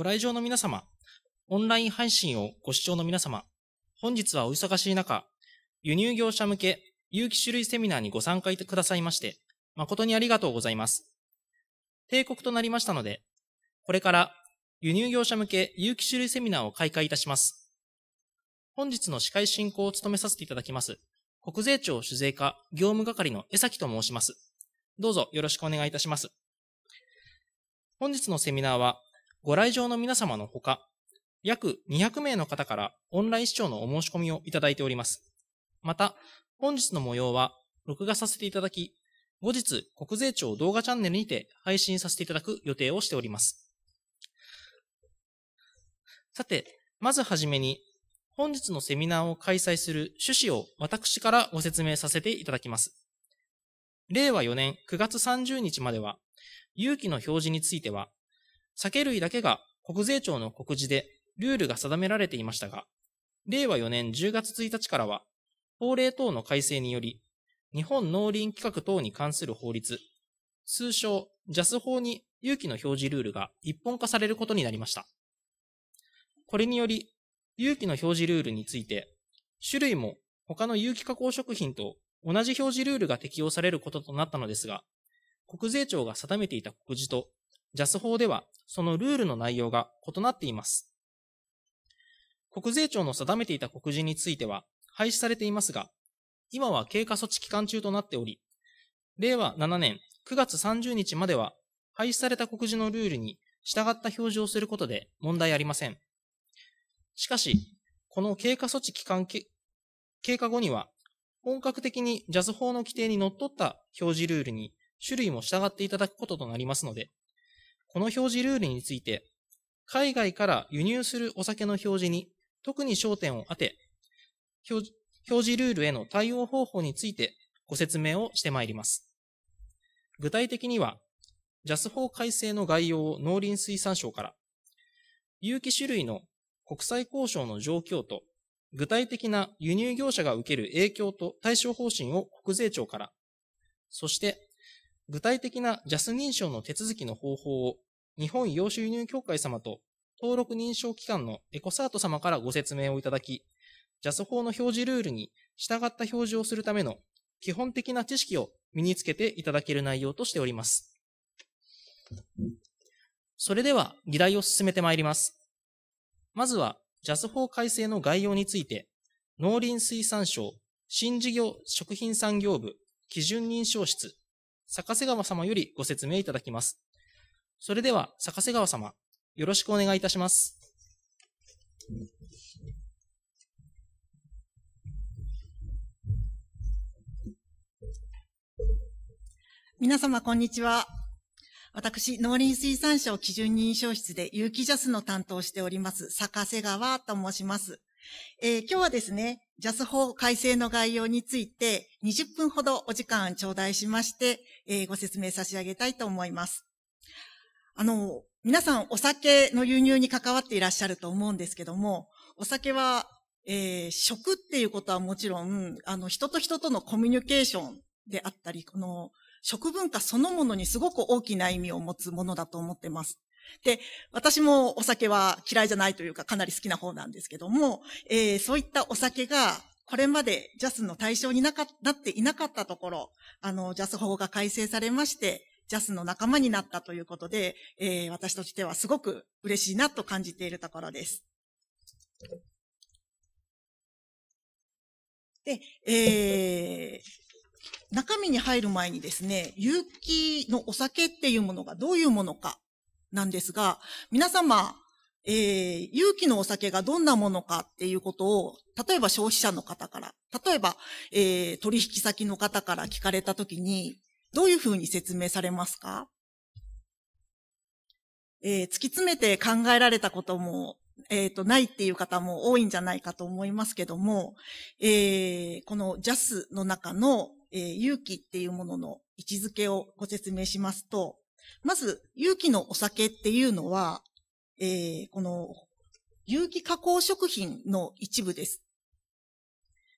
ご来場の皆様、オンライン配信をご視聴の皆様、本日はお忙しい中、輸入業者向け有機種類セミナーにご参加くださいまして、誠にありがとうございます。帝国となりましたので、これから輸入業者向け有機種類セミナーを開会いたします。本日の司会進行を務めさせていただきます、国税庁酒税課業務係の江崎と申します。どうぞよろしくお願いいたします。本日のセミナーは、ご来場の皆様のほか、約200名の方からオンライン視聴のお申し込みをいただいております。また、本日の模様は録画させていただき、後日国税庁動画チャンネルにて配信させていただく予定をしております。さて、まずはじめに、本日のセミナーを開催する趣旨を私からご説明させていただきます。令和4年9月30日までは、有機の表示については、酒類だけが国税庁の告示でルールが定められていましたが、令和4年10月1日からは、法令等の改正により、日本農林規格等に関する法律、通称 JAS 法に有機の表示ルールが一本化されることになりました。これにより、有機の表示ルールについて、種類も他の有機加工食品と同じ表示ルールが適用されることとなったのですが、国税庁が定めていた告示と JAS 法ではそのルールの内容が異なっています。国税庁の定めていた告示については廃止されていますが、今は経過措置期間中となっており、令和7年9月30日までは廃止された告示のルールに従った表示をすることで問題ありません。しかし、この経過措置期間経過後には、本格的に JAS 法の規定に則っった表示ルールに種類も従っていただくこととなりますので、この表示ルールについて、海外から輸入するお酒の表示に特に焦点を当て、表示ルールへの対応方法についてご説明をしてまいります。具体的には、ジャス法改正の概要を農林水産省から、有機種類の国際交渉の状況と、具体的な輸入業者が受ける影響と対処方針を国税庁から、そして具体的な JAS 認証の手続きの方法を日本洋酒輸入協会様と登録認証機関のエコサート様からご説明をいただき、JAS 法の表示ルールに従った表示をするための基本的な知識を身につけていただける内容としております。それでは議題を進めてまいります。まずは JAS 法改正の概要について、農林水産省、新事業食品産業部、基準認証室、坂瀬川様よりご説明いただきます。それでは、坂瀬川様、よろしくお願いいたします。皆様、こんにちは。私、農林水産省基準認証室で有機ジャスの担当しております、坂瀬川と申します。えー、今日はですね、ジャス法改正の概要について20分ほどお時間頂戴しまして、えー、ご説明差し上げたいと思います。あの、皆さんお酒の輸入に関わっていらっしゃると思うんですけども、お酒は、えー、食っていうことはもちろん、あの、人と人とのコミュニケーションであったり、この食文化そのものにすごく大きな意味を持つものだと思ってます。で、私もお酒は嫌いじゃないというかかなり好きな方なんですけども、えー、そういったお酒がこれまでジャスの対象になかなっていなかったところ、あの、ジャス法が改正されまして、ジャスの仲間になったということで、えー、私としてはすごく嬉しいなと感じているところです。で、えー、中身に入る前にですね、有機のお酒っていうものがどういうものかなんですが、皆様、えー、勇気のお酒がどんなものかっていうことを、例えば消費者の方から、例えば、えー、取引先の方から聞かれたときに、どういうふうに説明されますかえー、突き詰めて考えられたことも、えっ、ー、と、ないっていう方も多いんじゃないかと思いますけども、えー、この JAS の中の、えー、勇気っていうものの位置づけをご説明しますと、まず、有機のお酒っていうのは、えー、この、有機加工食品の一部です。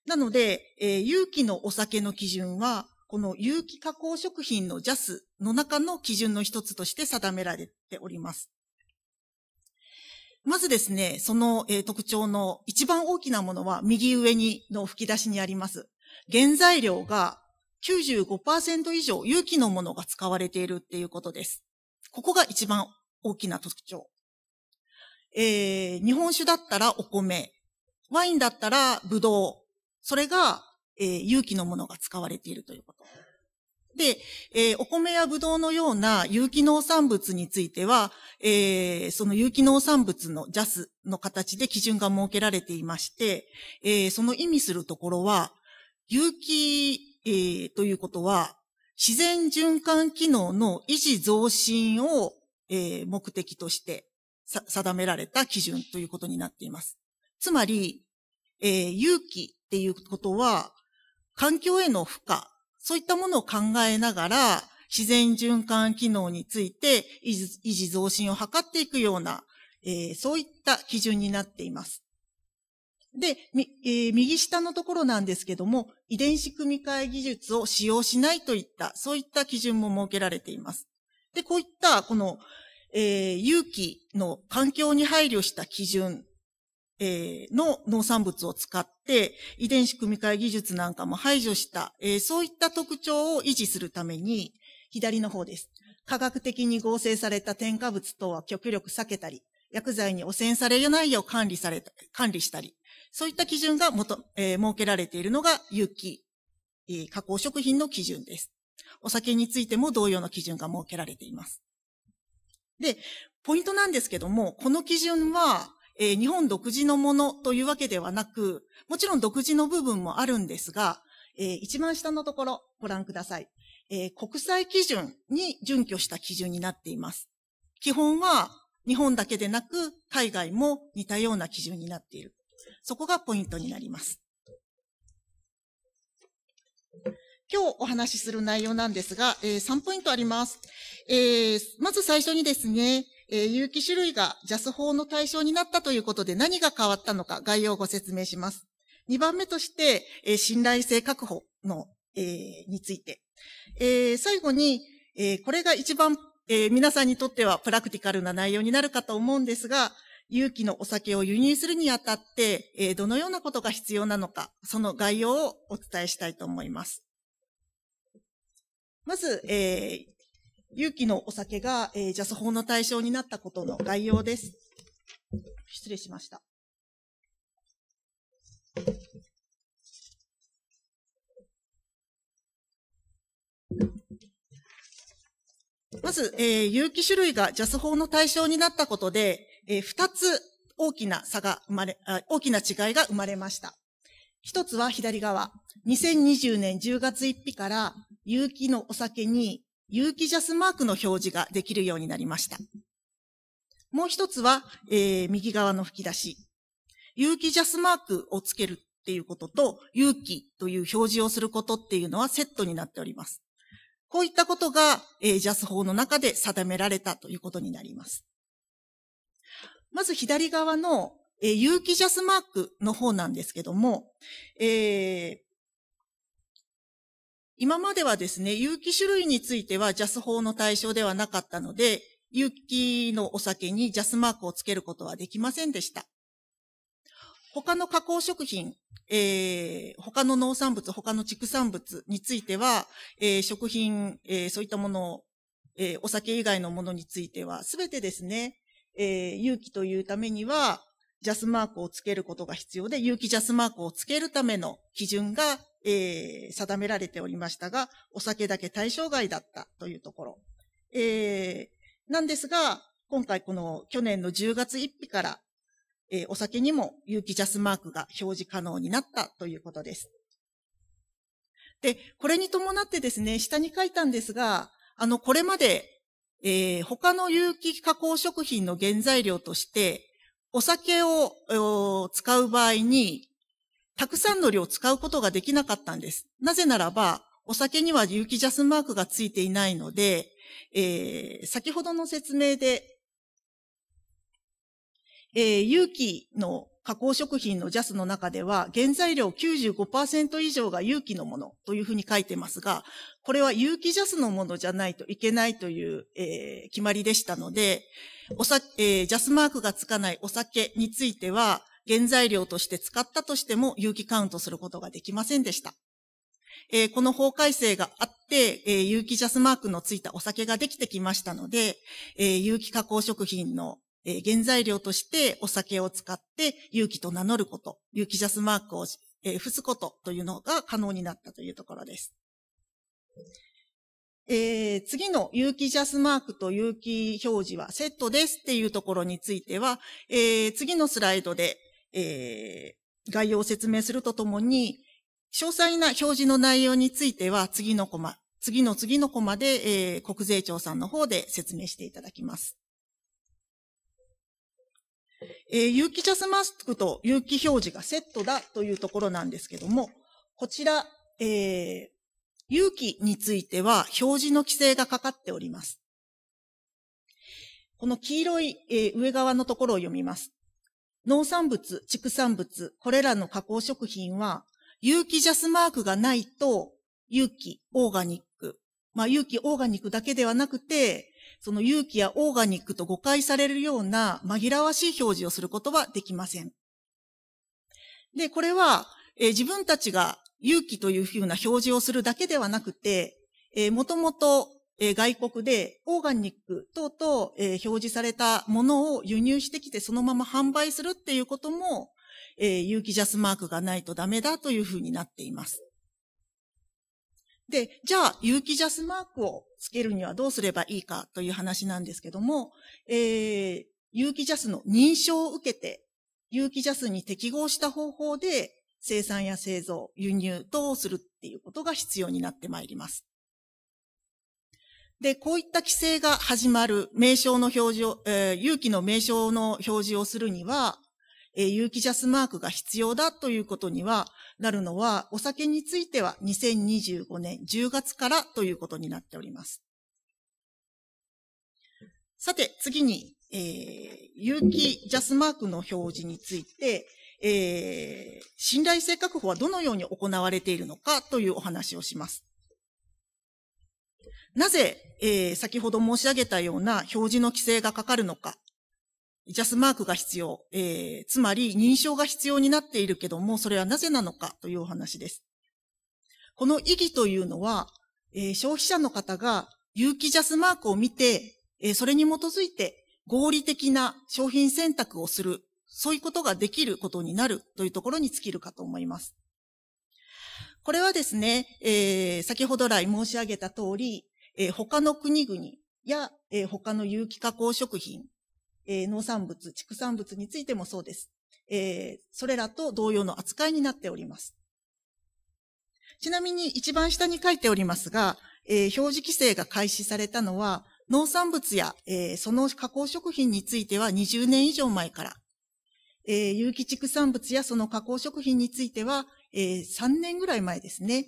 なので、えー、有機のお酒の基準は、この有機加工食品の JAS の中の基準の一つとして定められております。まずですね、その、えー、特徴の一番大きなものは右上にの吹き出しにあります。原材料が95%以上有機のものが使われているっていうことです。ここが一番大きな特徴。えー、日本酒だったらお米、ワインだったらブドウ、それが、えー、有機のものが使われているということ。で、えー、お米やブドウのような有機農産物については、えー、その有機農産物のジャスの形で基準が設けられていまして、えー、その意味するところは、有機えー、ということは、自然循環機能の維持増進を、えー、目的として定められた基準ということになっています。つまり、えー、有機っていうことは、環境への負荷、そういったものを考えながら、自然循環機能について維持増進を図っていくような、えー、そういった基準になっています。で、えー、右下のところなんですけども、遺伝子組み換え技術を使用しないといった、そういった基準も設けられています。で、こういった、この、えー、有機の環境に配慮した基準、えー、の農産物を使って、遺伝子組み換え技術なんかも排除した、えー、そういった特徴を維持するために、左の方です。科学的に合成された添加物等は極力避けたり、薬剤に汚染されないよう管理された、管理したり、そういった基準がもと、えー、設けられているのが有機、えー、加工食品の基準です。お酒についても同様の基準が設けられています。で、ポイントなんですけども、この基準は、えー、日本独自のものというわけではなく、もちろん独自の部分もあるんですが、えー、一番下のところご覧ください、えー。国際基準に準拠した基準になっています。基本は日本だけでなく海外も似たような基準になっている。そこがポイントになります。今日お話しする内容なんですが、えー、3ポイントあります。えー、まず最初にですね、えー、有機種類が JAS 法の対象になったということで何が変わったのか概要をご説明します。2番目として、えー、信頼性確保の、えー、について。えー、最後に、えー、これが一番、えー、皆さんにとってはプラクティカルな内容になるかと思うんですが、勇気のお酒を輸入するにあたって、えー、どのようなことが必要なのか、その概要をお伝えしたいと思います。まず、えー、勇気のお酒が、えー、ジャス法の対象になったことの概要です。失礼しました。まず、えー、有機種類がジャス法の対象になったことで、えー、2つ大きな差が生まれ、大きな違いが生まれました。一つは左側。2020年10月1日から有機のお酒に有機ジャスマークの表示ができるようになりました。もう一つは、えー、右側の吹き出し。有機ジャスマークをつけるっていうことと、有機という表示をすることっていうのはセットになっております。こういったことが、えー、ジャス法の中で定められたということになります。まず左側の、えー、有機ジャスマークの方なんですけども、えー、今まではですね、有機種類についてはジャス法の対象ではなかったので、有機のお酒にジャスマークをつけることはできませんでした。他の加工食品、えー、他の農産物、他の畜産物については、えー、食品、えー、そういったものを、えお酒以外のものについては、すべてですね、えー、勇気というためには、ジャスマークをつけることが必要で、有機ジャスマークをつけるための基準が、えー、定められておりましたが、お酒だけ対象外だったというところ。えー、なんですが、今回この去年の10月1日から、えー、お酒にも有機ジャスマークが表示可能になったということです。で、これに伴ってですね、下に書いたんですが、あの、これまでえー、他の有機加工食品の原材料として、お酒を使う場合に、たくさんの量を使うことができなかったんです。なぜならば、お酒には有機ジャスマークがついていないので、えー、先ほどの説明で、えー、有機の加工食品の JAS の中では、原材料95%以上が有機のものというふうに書いてますが、これは有機 JAS のものじゃないといけないという、えー、決まりでしたので、おさ、えー、JAS マークがつかないお酒については、原材料として使ったとしても有機カウントすることができませんでした。えー、この法改正があって、えー、有機ジャスマークのついたお酒ができてきましたので、えー、有機加工食品のえー、原材料としてお酒を使って有機と名乗ること、有機ジャスマークを、えー、付すことというのが可能になったというところです。えー、次の有機ジャスマークと有機表示はセットですっていうところについては、えー、次のスライドで、えー、概要を説明するとともに、詳細な表示の内容については次のコマ、次の次のコマで、えー、国税庁さんの方で説明していただきます。えー、有機ジャスマスクと有機表示がセットだというところなんですけども、こちら、えー、有機については表示の規制がかかっております。この黄色い、えー、上側のところを読みます。農産物、畜産物、これらの加工食品は、有機ジャスマークがないと、有機オーガニック、まあ有機オーガニックだけではなくて、その勇気やオーガニックと誤解されるような紛らわしい表示をすることはできません。で、これは、えー、自分たちが勇気というふうな表示をするだけではなくて、えー、もともと、えー、外国でオーガニック等々、えー、表示されたものを輸入してきてそのまま販売するっていうことも、えー、有機ジャスマークがないとダメだというふうになっています。で、じゃあ、有機ジャスマークをつけるにはどうすればいいかという話なんですけども、えー、有機ジャスの認証を受けて、有機ジャスに適合した方法で生産や製造、輸入等をするっていうことが必要になってまいります。で、こういった規制が始まる名称の表示を、えー、有機の名称の表示をするには、えー、有機ジャスマークが必要だということにはなるのは、お酒については2025年10月からということになっております。さて、次に、えー、有機ジャスマークの表示について、えー、信頼性確保はどのように行われているのかというお話をします。なぜ、えー、先ほど申し上げたような表示の規制がかかるのか、ジャスマークが必要、えー、つまり認証が必要になっているけども、それはなぜなのかというお話です。この意義というのは、えー、消費者の方が有機ジャスマークを見て、えー、それに基づいて合理的な商品選択をする、そういうことができることになるというところに尽きるかと思います。これはですね、えー、先ほど来申し上げた通り、えー、他の国々や、えー、他の有機加工食品、えー、農産物、畜産物についてもそうです。えー、それらと同様の扱いになっております。ちなみに一番下に書いておりますが、えー、表示規制が開始されたのは、農産物や、えー、その加工食品については20年以上前から、えー、有機畜産物やその加工食品については、えー、3年ぐらい前ですね。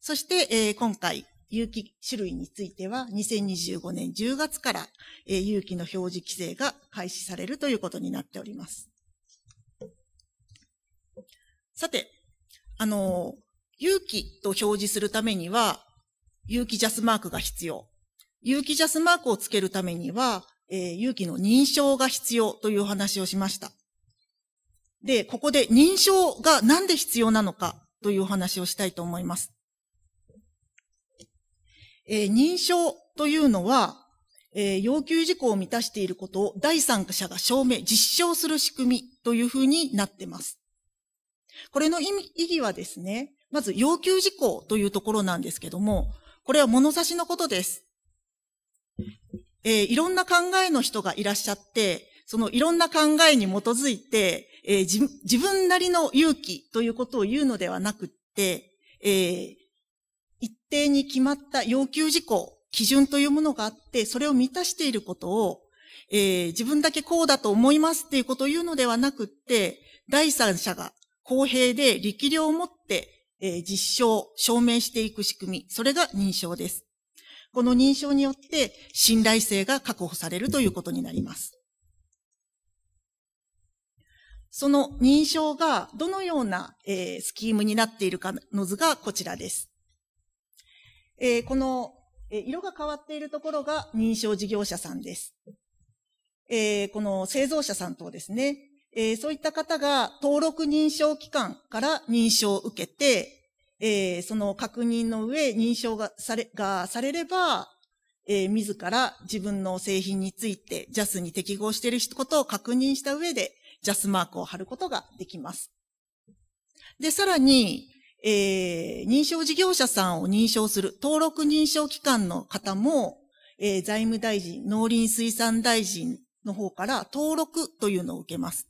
そして、えー、今回、有機種類については2025年10月から、えー、有機の表示規制が開始されるということになっております。さて、あの、有機と表示するためには、有機ジャスマークが必要。有機ジャスマークをつけるためには、えー、有機の認証が必要という話をしました。で、ここで認証がなんで必要なのかという話をしたいと思います。えー、認証というのは、えー、要求事項を満たしていることを第三者が証明、実証する仕組みというふうになってます。これの意味意義はですね、まず要求事項というところなんですけども、これは物差しのことです。えー、いろんな考えの人がいらっしゃって、そのいろんな考えに基づいて、えー、自分なりの勇気ということを言うのではなくって、えー、一定に決まった要求事項、基準というものがあって、それを満たしていることを、えー、自分だけこうだと思いますっていうことを言うのではなくって、第三者が公平で力量を持って、えー、実証、証明していく仕組み、それが認証です。この認証によって信頼性が確保されるということになります。その認証がどのような、えー、スキームになっているかの図がこちらです。えー、この、えー、色が変わっているところが認証事業者さんです。えー、この製造者さん等ですね。えー、そういった方が登録認証機関から認証を受けて、えー、その確認の上、認証がされ、がされれば、えー、自ら自分の製品について JAS に適合していることを確認した上で JAS マークを貼ることができます。で、さらに、えー、認証事業者さんを認証する、登録認証機関の方も、えー、財務大臣、農林水産大臣の方から登録というのを受けます。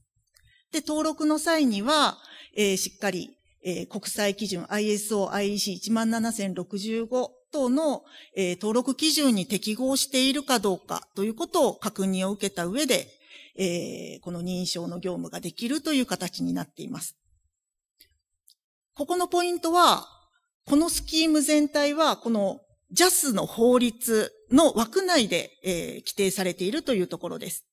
で、登録の際には、えー、しっかり、えー、国際基準 ISO、IEC17065 等の、えー、登録基準に適合しているかどうかということを確認を受けた上で、えー、この認証の業務ができるという形になっています。ここのポイントは、このスキーム全体は、この JAS の法律の枠内で、えー、規定されているというところです。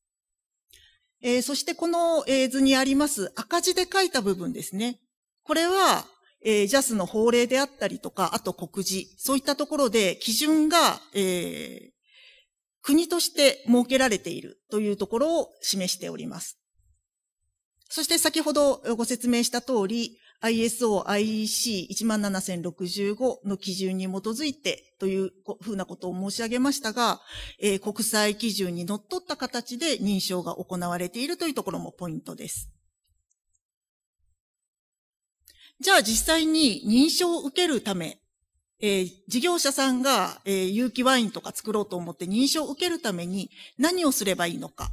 えー、そしてこの、えー、図にあります赤字で書いた部分ですね。これは、えー、JAS の法令であったりとか、あと告示、そういったところで基準が、えー、国として設けられているというところを示しております。そして先ほどご説明した通り、ISO、IEC17065 の基準に基づいてというふうなことを申し上げましたが、えー、国際基準にのっとった形で認証が行われているというところもポイントです。じゃあ実際に認証を受けるため、えー、事業者さんが、えー、有機ワインとか作ろうと思って認証を受けるために何をすればいいのか。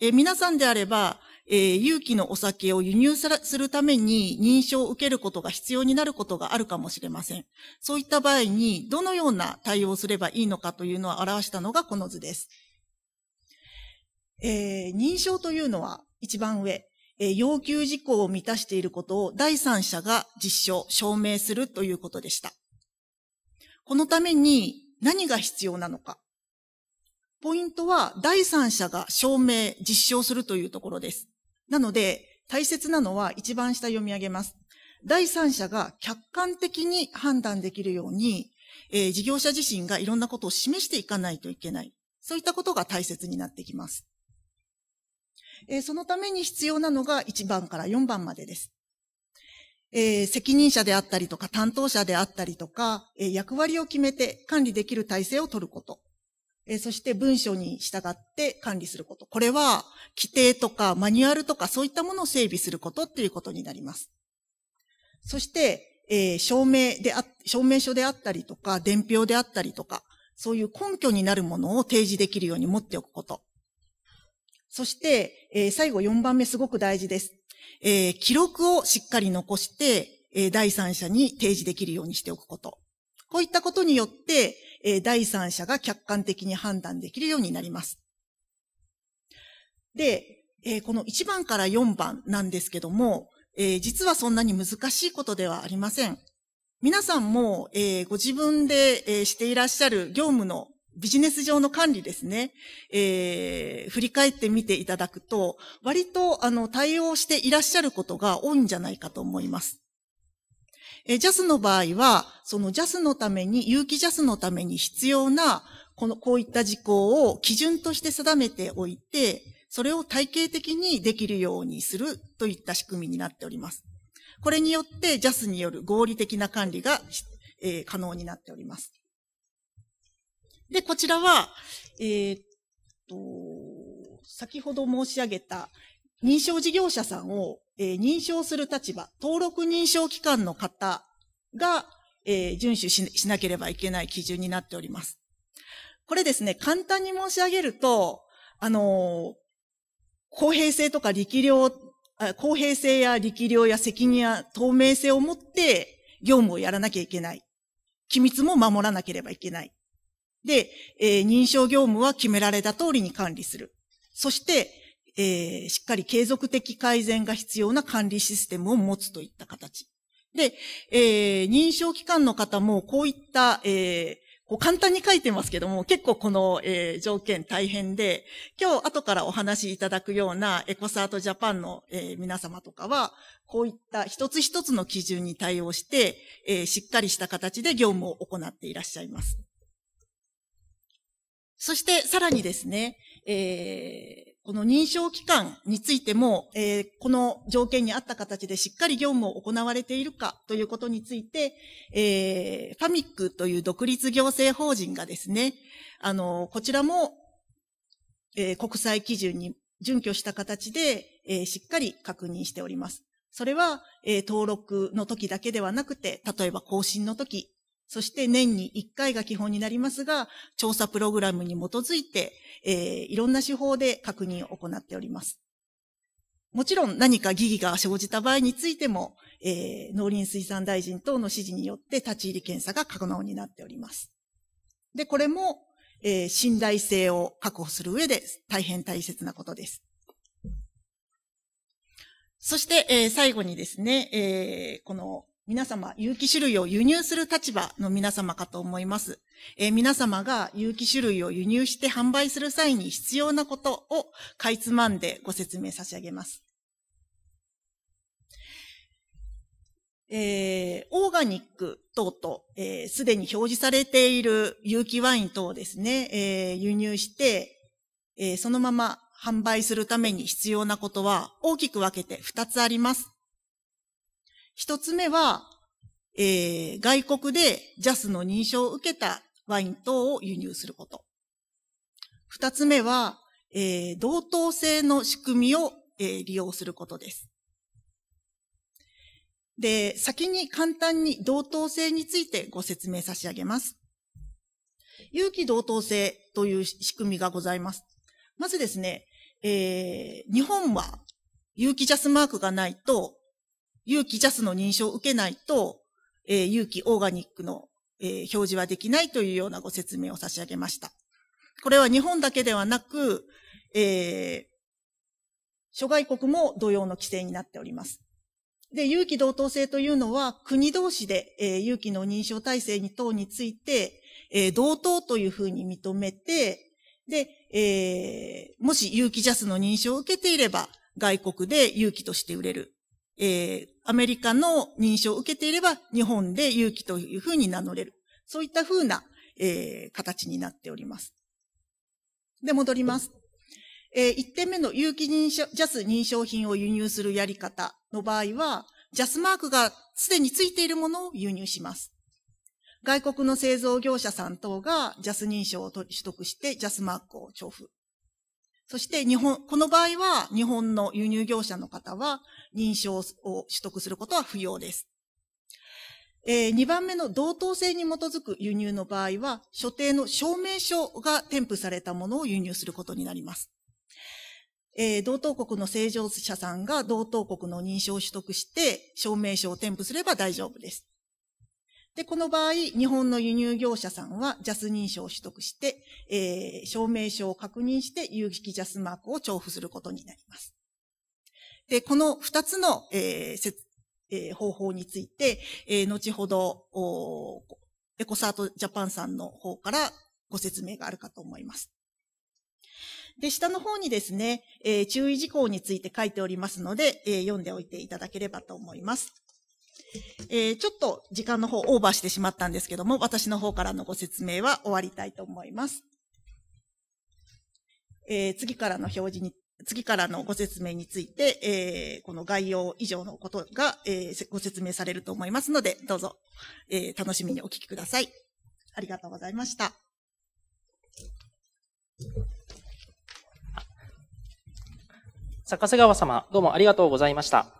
えー、皆さんであれば、えー、有機のお酒を輸入するために認証を受けることが必要になることがあるかもしれません。そういった場合に、どのような対応をすればいいのかというのを表したのがこの図です。えー、認証というのは一番上、えー、要求事項を満たしていることを第三者が実証、証明するということでした。このために何が必要なのか。ポイントは第三者が証明、実証するというところです。なので、大切なのは一番下読み上げます。第三者が客観的に判断できるように、えー、事業者自身がいろんなことを示していかないといけない。そういったことが大切になってきます。えー、そのために必要なのが1番から4番までです。えー、責任者であったりとか担当者であったりとか、えー、役割を決めて管理できる体制を取ること。えそして文章に従って管理すること。これは規定とかマニュアルとかそういったものを整備することっていうことになります。そして、えー、証明であ、証明書であったりとか、伝票であったりとか、そういう根拠になるものを提示できるように持っておくこと。そして、えー、最後4番目すごく大事です。えー、記録をしっかり残して、え第三者に提示できるようにしておくこと。こういったことによって、え第三者が客観的に判断できるようになります。で、えこの1番から4番なんですけども、え実はそんなに難しいことではありません。皆さんも、えご自分で、えしていらっしゃる業務のビジネス上の管理ですね、えー、振り返ってみていただくと、割と、あの、対応していらっしゃることが多いんじゃないかと思います。え、ジャスの場合は、そのジャスのために、有機ジャスのために必要な、この、こういった事項を基準として定めておいて、それを体系的にできるようにするといった仕組みになっております。これによって JAS による合理的な管理が、えー、可能になっております。で、こちらは、えー、っと、先ほど申し上げた認証事業者さんをえー、認証する立場、登録認証機関の方が、えー、遵守しなければいけない基準になっております。これですね、簡単に申し上げると、あのー、公平性とか力量、公平性や力量や責任や透明性を持って業務をやらなきゃいけない。機密も守らなければいけない。で、えー、認証業務は決められた通りに管理する。そして、えー、しっかり継続的改善が必要な管理システムを持つといった形。で、えー、認証機関の方もこういった、えー、こう簡単に書いてますけども、結構この、えー、条件大変で、今日後からお話しいただくようなエコサートジャパンの、えー、皆様とかは、こういった一つ一つの基準に対応して、えー、しっかりした形で業務を行っていらっしゃいます。そしてさらにですね、えこの認証機関についても、えー、この条件に合った形でしっかり業務を行われているかということについて、えー、ファミックという独立行政法人がですね、あの、こちらも、えー、国際基準に準拠した形で、えー、しっかり確認しております。それは、えー、登録の時だけではなくて、例えば更新の時、そして年に1回が基本になりますが、調査プログラムに基づいて、えー、いろんな手法で確認を行っております。もちろん何か疑義が生じた場合についても、えー、農林水産大臣等の指示によって立ち入り検査が可能になっております。で、これも、えー、信頼性を確保する上で大変大切なことです。そして、えー、最後にですね、えー、この皆様、有機種類を輸入する立場の皆様かと思います。えー、皆様が有機種類を輸入して販売する際に必要なことをかいつまんでご説明差し上げます。えー、オーガニック等と、す、えー、で、に表示されている有機ワイン等をですね、えー、輸入して、えー、そのまま販売するために必要なことは大きく分けて2つあります。一つ目は、えー、外国で JAS の認証を受けたワイン等を輸入すること。二つ目は、えー、同等性の仕組みを、えー、利用することです。で、先に簡単に同等性についてご説明差し上げます。有機同等性という仕組みがございます。まずですね、えー、日本は有機ジャスマークがないと有機ジャスの認証を受けないと、えー、有機オーガニックの、えー、表示はできないというようなご説明を差し上げました。これは日本だけではなく、えー、諸外国も同様の規制になっております。で、有機同等性というのは国同士で、えー、有機の認証体制に等について、えー、同等というふうに認めて、で、えー、もし有機ジャスの認証を受けていれば、外国で有機として売れる、えー、アメリカの認証を受けていれば、日本で有機というふうに名乗れる。そういったふうな、えー、形になっております。で、戻ります。えー、1点目の有機認証、ジャス認証品を輸入するやり方の場合は、ジャスマークがすでについているものを輸入します。外国の製造業者さん等が JAS 認証を取得して JAS マークを調布そして日本、この場合は日本の輸入業者の方は認証を取得することは不要です。えー、2番目の同等性に基づく輸入の場合は、所定の証明書が添付されたものを輸入することになります。えー、同等国の正常者さんが同等国の認証を取得して、証明書を添付すれば大丈夫です。で、この場合、日本の輸入業者さんは JAS 認証を取得して、えー、証明書を確認して有機 JAS マークを重複することになります。で、この2つの、えーえー、方法について、えー、後ほど、おエコサートジャパンさんの方からご説明があるかと思います。で、下の方にですね、えー、注意事項について書いておりますので、えー、読んでおいていただければと思います。えー、ちょっと時間の方オーバーしてしまったんですけども、私の方からのご説明は終わりたいと思います。えー、次からの表示に、次からのご説明について、えー、この概要以上のことが、えー、ご説明されると思いますので、どうぞ、えー、楽しみにお聞きください。ありがとうございました。さあ、長谷川様、どうもありがとうございました。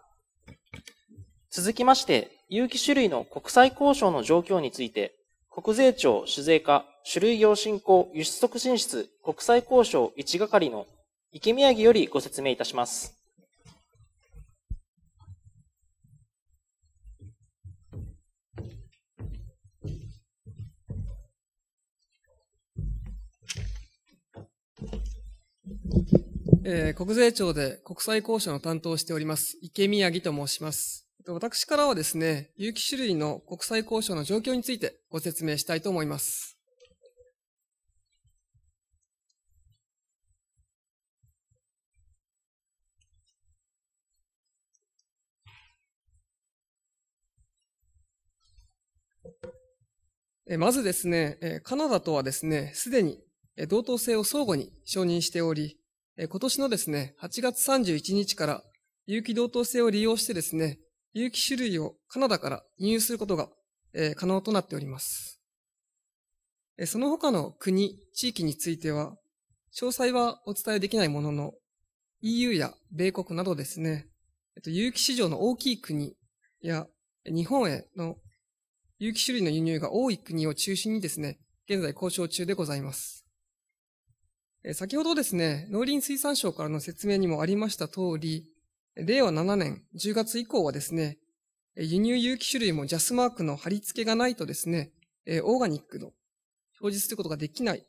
続きまして、有機種類の国際交渉の状況について、国税庁酒税課種類業振興輸出促進室国際交渉一係の池宮城よりご説明いたします。え国税庁で国際交渉の担当をしております池宮城と申します。と、私からはですね、有機種類の国際交渉の状況についてご説明したいと思います。まずですね、カナダとはですね、すでに同等性を相互に承認しており、今年のですね、8月31日から有機同等性を利用してですね、有機種類をカナダから輸入することが、え可能となっております。えその他の国、地域については、詳細はお伝えできないものの、EU や米国などですね、えっと、有機市場の大きい国や日本への有機種類の輸入が多い国を中心にですね、現在交渉中でございます。先ほどですね、農林水産省からの説明にもありました通り、令和7年10月以降はですね、輸入有機種類もジャスマークの貼り付けがないとですね、オーガニックの表示することができない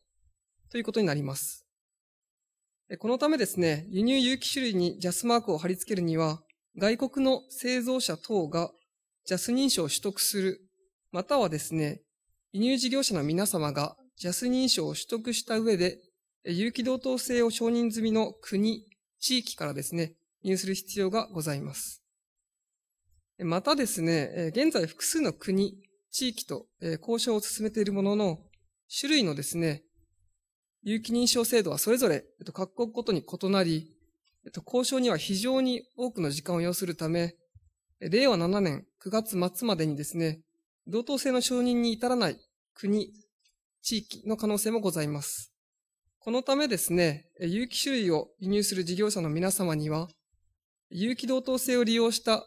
ということになります。このためですね、輸入有機種類にジャスマークを貼り付けるには、外国の製造者等がジャス認証を取得する、またはですね、輸入事業者の皆様がジャス認証を取得した上で、有機同等性を承認済みの国、地域からですね、入する必要がございます。またですね、現在複数の国、地域と交渉を進めているものの、種類のですね、有機認証制度はそれぞれ各国ごとに異なり、交渉には非常に多くの時間を要するため、令和7年9月末までにですね、同等性の承認に至らない国、地域の可能性もございます。このためですね、有機種類を輸入する事業者の皆様には、有機同等性を利用した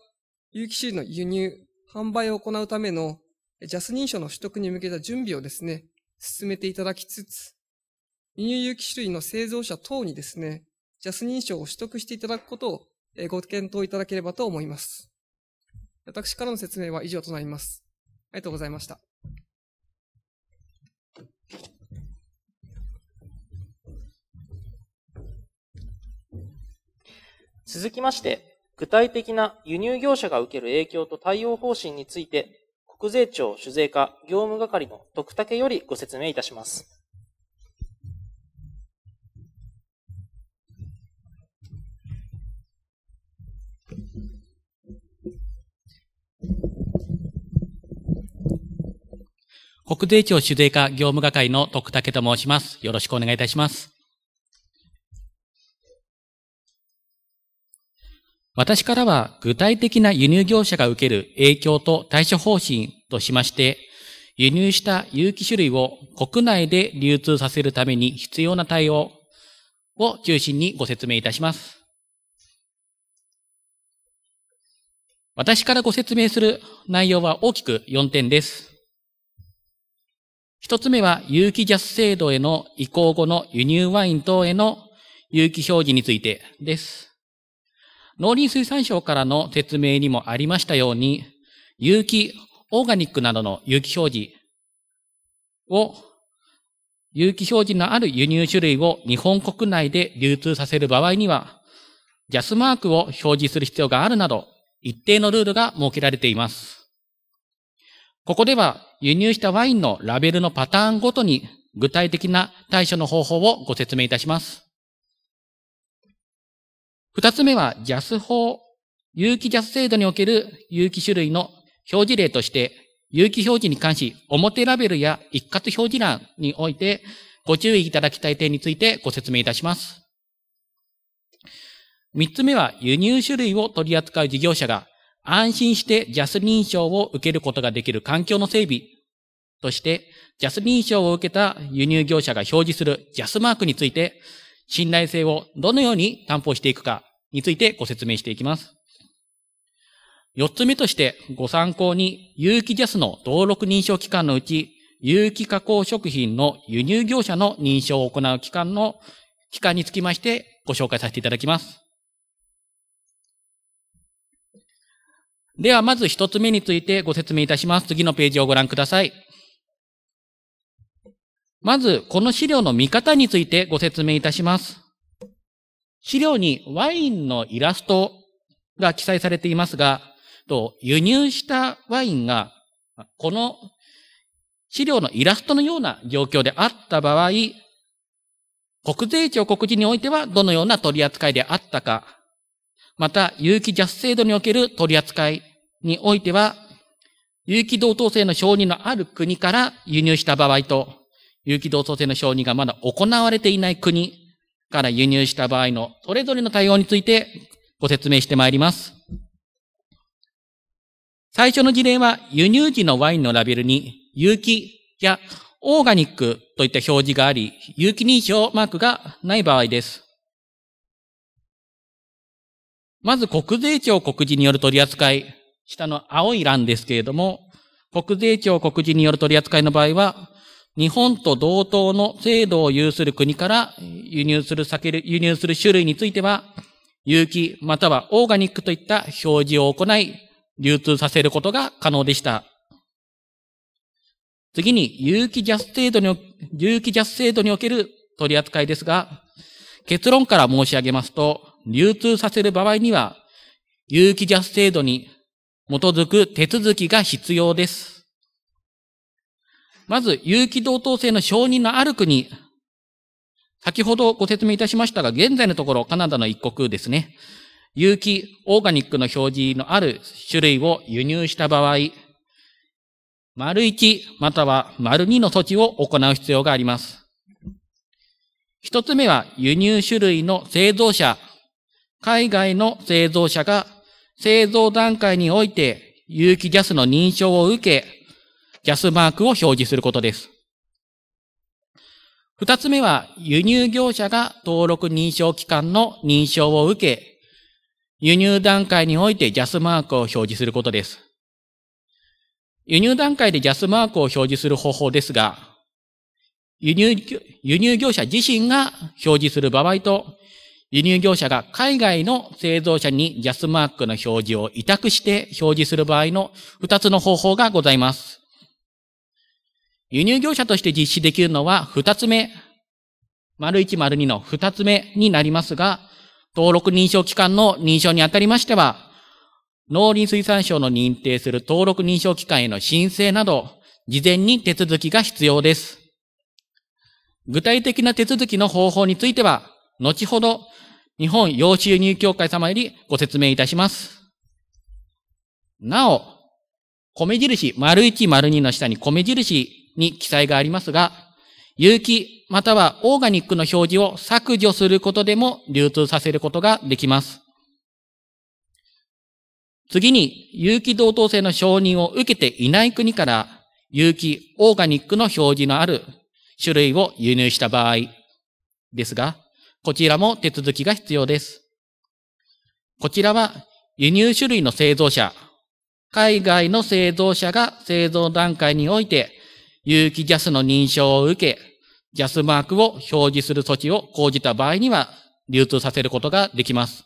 有機種料の輸入、販売を行うための JAS 認証の取得に向けた準備をですね、進めていただきつつ、輸入有機種類の製造者等にですね、JAS 認証を取得していただくことをご検討いただければと思います。私からの説明は以上となります。ありがとうございました。続きまして、具体的な輸入業者が受ける影響と対応方針について、国税庁酒税課業務係の徳武よりご説明いたします。国税庁酒税課業務係の徳武と申します。よろしくお願いいたします。私からは具体的な輸入業者が受ける影響と対処方針としまして、輸入した有機種類を国内で流通させるために必要な対応を中心にご説明いたします。私からご説明する内容は大きく4点です。1つ目は有機ジャス制度への移行後の輸入ワイン等への有機表示についてです。農林水産省からの説明にもありましたように、有機、オーガニックなどの有機表示を、有機表示のある輸入種類を日本国内で流通させる場合には、ジャスマークを表示する必要があるなど、一定のルールが設けられています。ここでは輸入したワインのラベルのパターンごとに具体的な対処の方法をご説明いたします。二つ目は、ジャス法。有機ジャス制度における有機種類の表示例として、有機表示に関し、表ラベルや一括表示欄において、ご注意いただきたい点についてご説明いたします。三つ目は、輸入種類を取り扱う事業者が、安心して JAS 認証を受けることができる環境の整備として、JAS 認証を受けた輸入業者が表示する JAS マークについて、信頼性をどのように担保していくかについてご説明していきます。四つ目としてご参考に有機ジャスの登録認証機関のうち有機加工食品の輸入業者の認証を行う機関の機関につきましてご紹介させていただきます。ではまず一つ目についてご説明いたします。次のページをご覧ください。まず、この資料の見方についてご説明いたします。資料にワインのイラストが記載されていますが、輸入したワインが、この資料のイラストのような状況であった場合、国税庁告示においてはどのような取り扱いであったか、また、有機ジャス制度における取り扱いにおいては、有機同等性の承認のある国から輸入した場合と、有機同窓性の承認がまだ行われていない国から輸入した場合のそれぞれの対応についてご説明してまいります。最初の事例は輸入時のワインのラベルに有機やオーガニックといった表示があり、有機認証マークがない場合です。まず国税庁告示による取り扱い、下の青い欄ですけれども、国税庁告示による取り扱いの場合は、日本と同等の制度を有する国から輸入する酒類、輸入する種類については、有機またはオーガニックといった表示を行い、流通させることが可能でした。次に、有機ジャス制度に、有機ジャス制度における取り扱いですが、結論から申し上げますと、流通させる場合には、有機ジャス制度に基づく手続きが必要です。まず、有機同等性の承認のある国。先ほどご説明いたしましたが、現在のところ、カナダの一国ですね。有機オーガニックの表示のある種類を輸入した場合、丸1または丸2の措置を行う必要があります。一つ目は輸入種類の製造者、海外の製造者が製造段階において有機ジャスの認証を受け、ジャスマークを表示することです。二つ目は、輸入業者が登録認証機関の認証を受け、輸入段階においてジャスマークを表示することです。輸入段階でジャスマークを表示する方法ですが、輸入輸入業者自身が表示する場合と、輸入業者が海外の製造者にジャスマークの表示を委託して表示する場合の二つの方法がございます。輸入業者として実施できるのは2つ目、丸1丸2の2つ目になりますが、登録認証機関の認証にあたりましては、農林水産省の認定する登録認証機関への申請など、事前に手続きが必要です。具体的な手続きの方法については、後ほど日本養子輸入協会様よりご説明いたします。なお、米印、丸1、丸2の下に米印に記載がありますが、有機またはオーガニックの表示を削除することでも流通させることができます。次に、有機同等性の承認を受けていない国から有機オーガニックの表示のある種類を輸入した場合ですが、こちらも手続きが必要です。こちらは輸入種類の製造者、海外の製造者が製造段階において有機ジャスの認証を受け、ジャスマークを表示する措置を講じた場合には流通させることができます。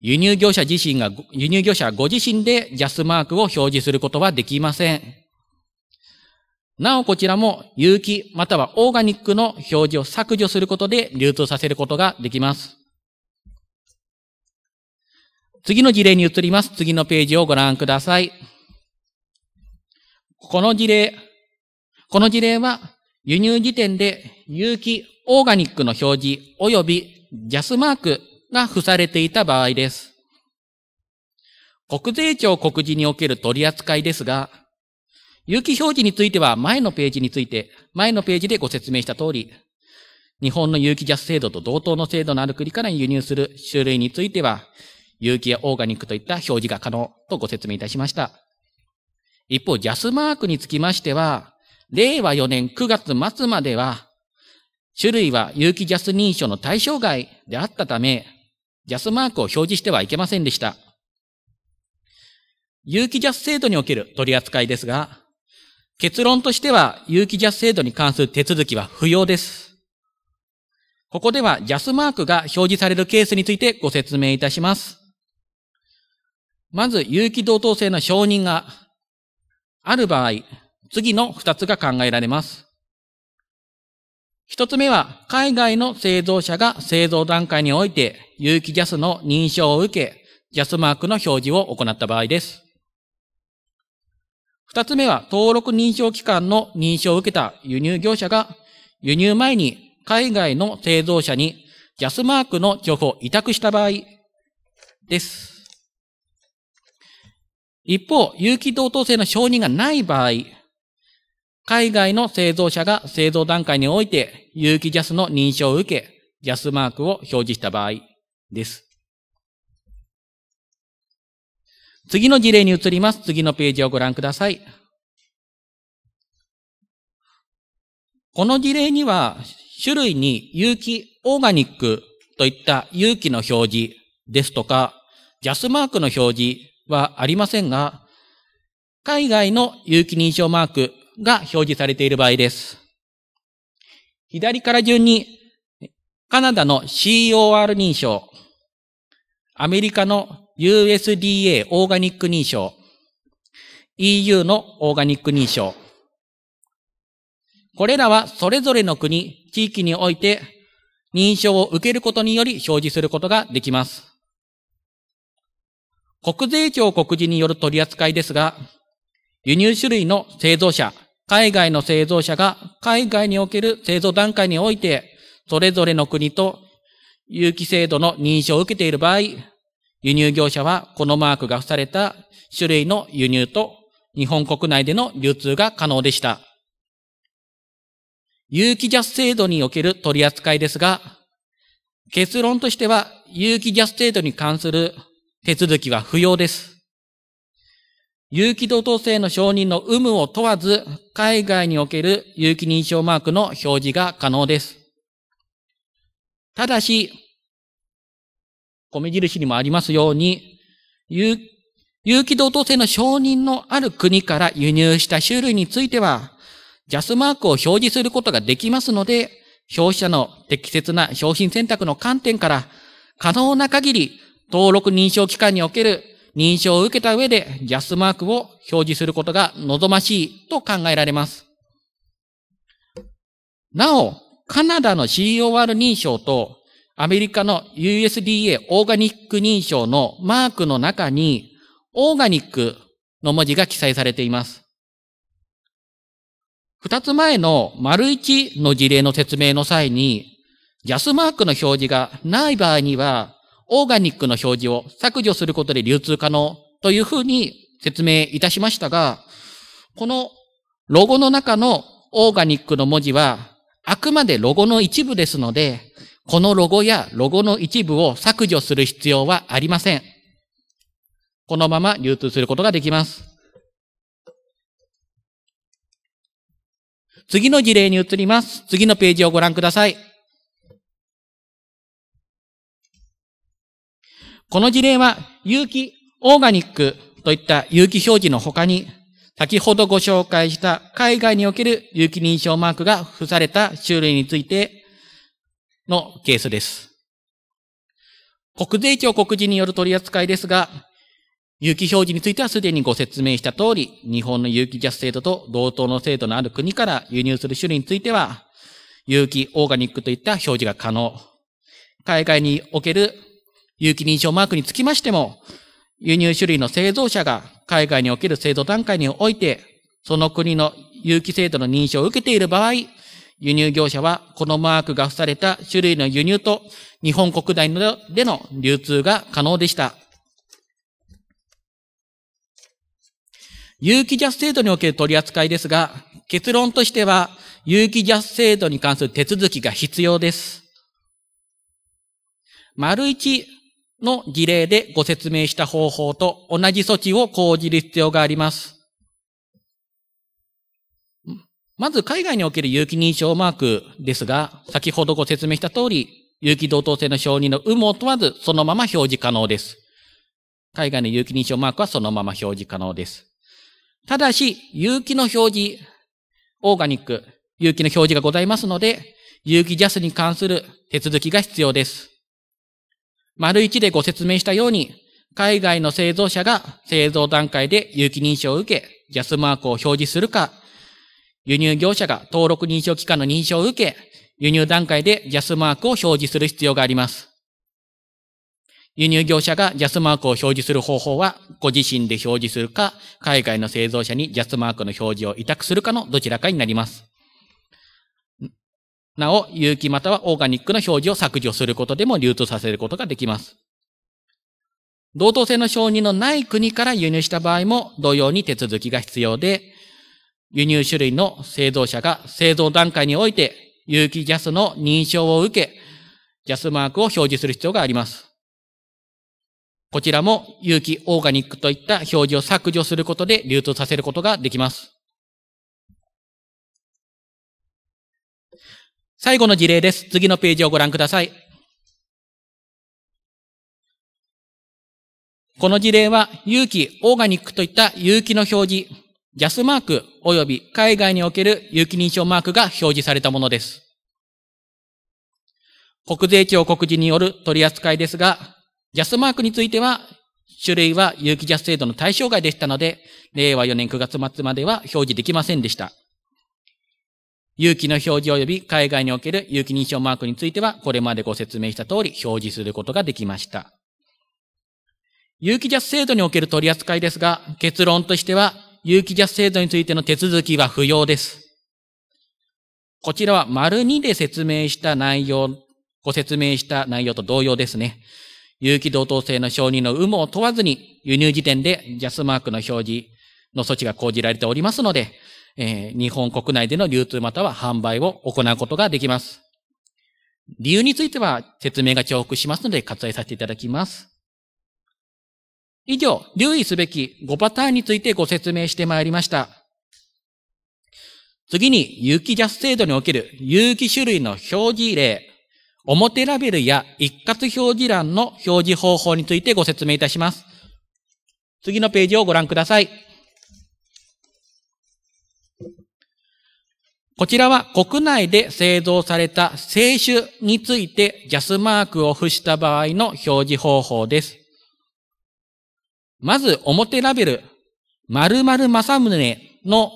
輸入業者自身が、輸入業者ご自身でジャスマークを表示することはできません。なおこちらも有機またはオーガニックの表示を削除することで流通させることができます。次の事例に移ります。次のページをご覧ください。この事例、この事例は輸入時点で有機オーガニックの表示及びジャスマークが付されていた場合です。国税庁告示における取り扱いですが、有機表示については前のページについて、前のページでご説明した通り、日本の有機ジャス制度と同等の制度のある国から輸入する種類については、有機やオーガニックといった表示が可能とご説明いたしました。一方、ジャスマークにつきましては、令和4年9月末までは、種類は有機ジャス認証の対象外であったため、ジャスマークを表示してはいけませんでした。有機ジャス制度における取り扱いですが、結論としては有機ジャス制度に関する手続きは不要です。ここではジャスマークが表示されるケースについてご説明いたします。まず、有機同等性の承認がある場合、次の2つが考えられます。1つ目は、海外の製造者が製造段階において、有機ジ a s の認証を受け、ジャスマークの表示を行った場合です。2つ目は、登録認証機関の認証を受けた輸入業者が、輸入前に海外の製造者にジャスマークの情報を委託した場合です。一方、有機同等性の承認がない場合、海外の製造者が製造段階において有機 JAS の認証を受け、JAS マークを表示した場合です。次の事例に移ります。次のページをご覧ください。この事例には、種類に有機オーガニックといった有機の表示ですとか、JAS マークの表示はありませんが、海外の有機認証マークが表示されている場合です。左から順に、カナダの COR 認証、アメリカの USDA オーガニック認証、EU のオーガニック認証。これらはそれぞれの国、地域において認証を受けることにより表示することができます。国税庁告示による取り扱いですが、輸入種類の製造者、海外の製造者が海外における製造段階において、それぞれの国と有機制度の認証を受けている場合、輸入業者はこのマークが付された種類の輸入と日本国内での流通が可能でした。有機ジャス制度における取り扱いですが、結論としては有機ジャス制度に関する手続きは不要です。有機同等性の承認の有無を問わず、海外における有機認証マークの表示が可能です。ただし、米印にもありますように、有有機同等性の承認のある国から輸入した種類については、ジャスマークを表示することができますので、消費者の適切な商品選択の観点から、可能な限り登録認証機関における認証を受けた上で JAS マークを表示することが望ましいと考えられます。なお、カナダの COR 認証とアメリカの USDA オーガニック認証のマークの中にオーガニックの文字が記載されています。二つ前の丸一の事例の説明の際に JAS マークの表示がない場合にはオーガニックの表示を削除することで流通可能というふうに説明いたしましたが、このロゴの中のオーガニックの文字は、あくまでロゴの一部ですので、このロゴやロゴの一部を削除する必要はありません。このまま流通することができます。次の事例に移ります。次のページをご覧ください。この事例は有機オーガニックといった有機表示の他に、先ほどご紹介した海外における有機認証マークが付された種類についてのケースです。国税庁告示による取り扱いですが、有機表示についてはすでにご説明した通り、日本の有機ジャス制度と同等の制度のある国から輸入する種類については、有機オーガニックといった表示が可能。海外における有機認証マークにつきましても、輸入種類の製造者が海外における製造段階において、その国の有機制度の認証を受けている場合、輸入業者はこのマークが付された種類の輸入と日本国内での流通が可能でした。有機ジャス制度における取り扱いですが、結論としては、有機ジャス制度に関する手続きが必要です。丸一、の事例でご説明した方法と同じ措置を講じる必要があります。まず海外における有機認証マークですが、先ほどご説明した通り、有機同等性の承認の有無を問わずそのまま表示可能です。海外の有機認証マークはそのまま表示可能です。ただし、有機の表示、オーガニック、有機の表示がございますので、有機ジャスに関する手続きが必要です。丸1でご説明したように、海外の製造者が製造段階で有機認証を受け、JAS マークを表示するか、輸入業者が登録認証機関の認証を受け、輸入段階で JAS マークを表示する必要があります。輸入業者が JAS マークを表示する方法は、ご自身で表示するか、海外の製造者に JAS マークの表示を委託するかのどちらかになります。なお、有機またはオーガニックの表示を削除することでも流通させることができます。同等性の承認のない国から輸入した場合も同様に手続きが必要で、輸入種類の製造者が製造段階において有機 JAS の認証を受け、JAS マークを表示する必要があります。こちらも有機オーガニックといった表示を削除することで流通させることができます。最後の事例です。次のページをご覧ください。この事例は、有機、オーガニックといった有機の表示、ジャスマーク及び海外における有機認証マークが表示されたものです。国税庁告示による取り扱いですが、ジャスマークについては、種類は有機ジャス制度の対象外でしたので、令和4年9月末までは表示できませんでした。有機の表示及び海外における有機認証マークについては、これまでご説明した通り表示することができました。有機 JAS 制度における取り扱いですが、結論としては、有機 JAS 制度についての手続きは不要です。こちらは丸2で説明した内容、ご説明した内容と同様ですね。有機同等性の承認の有無を問わずに、輸入時点で JAS マークの表示の措置が講じられておりますので、えー、日本国内での流通または販売を行うことができます。理由については説明が重複しますので割愛させていただきます。以上、留意すべき5パターンについてご説明してまいりました。次に、有機ジャス制度における有機種類の表示例、表ラベルや一括表示欄の表示方法についてご説明いたします。次のページをご覧ください。こちらは国内で製造された製酒について JAS マークを付した場合の表示方法です。まず表ラベル、〇〇正宗の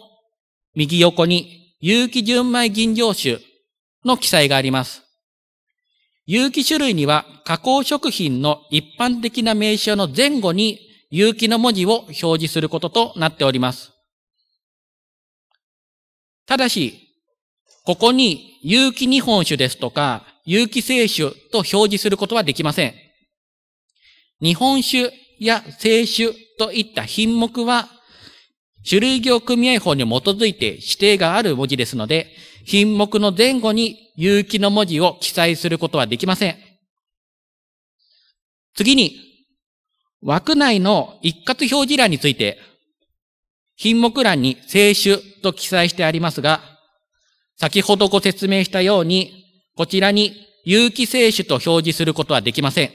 右横に有機純米吟醸酒の記載があります。有機種類には加工食品の一般的な名称の前後に有機の文字を表示することとなっております。ただし、ここに有機日本酒ですとか、有機清酒と表示することはできません。日本酒や清酒といった品目は、種類業組合法に基づいて指定がある文字ですので、品目の前後に有機の文字を記載することはできません。次に、枠内の一括表示欄について、品目欄に清酒と記載してありますが、先ほどご説明したように、こちらに有機聖種と表示することはできません。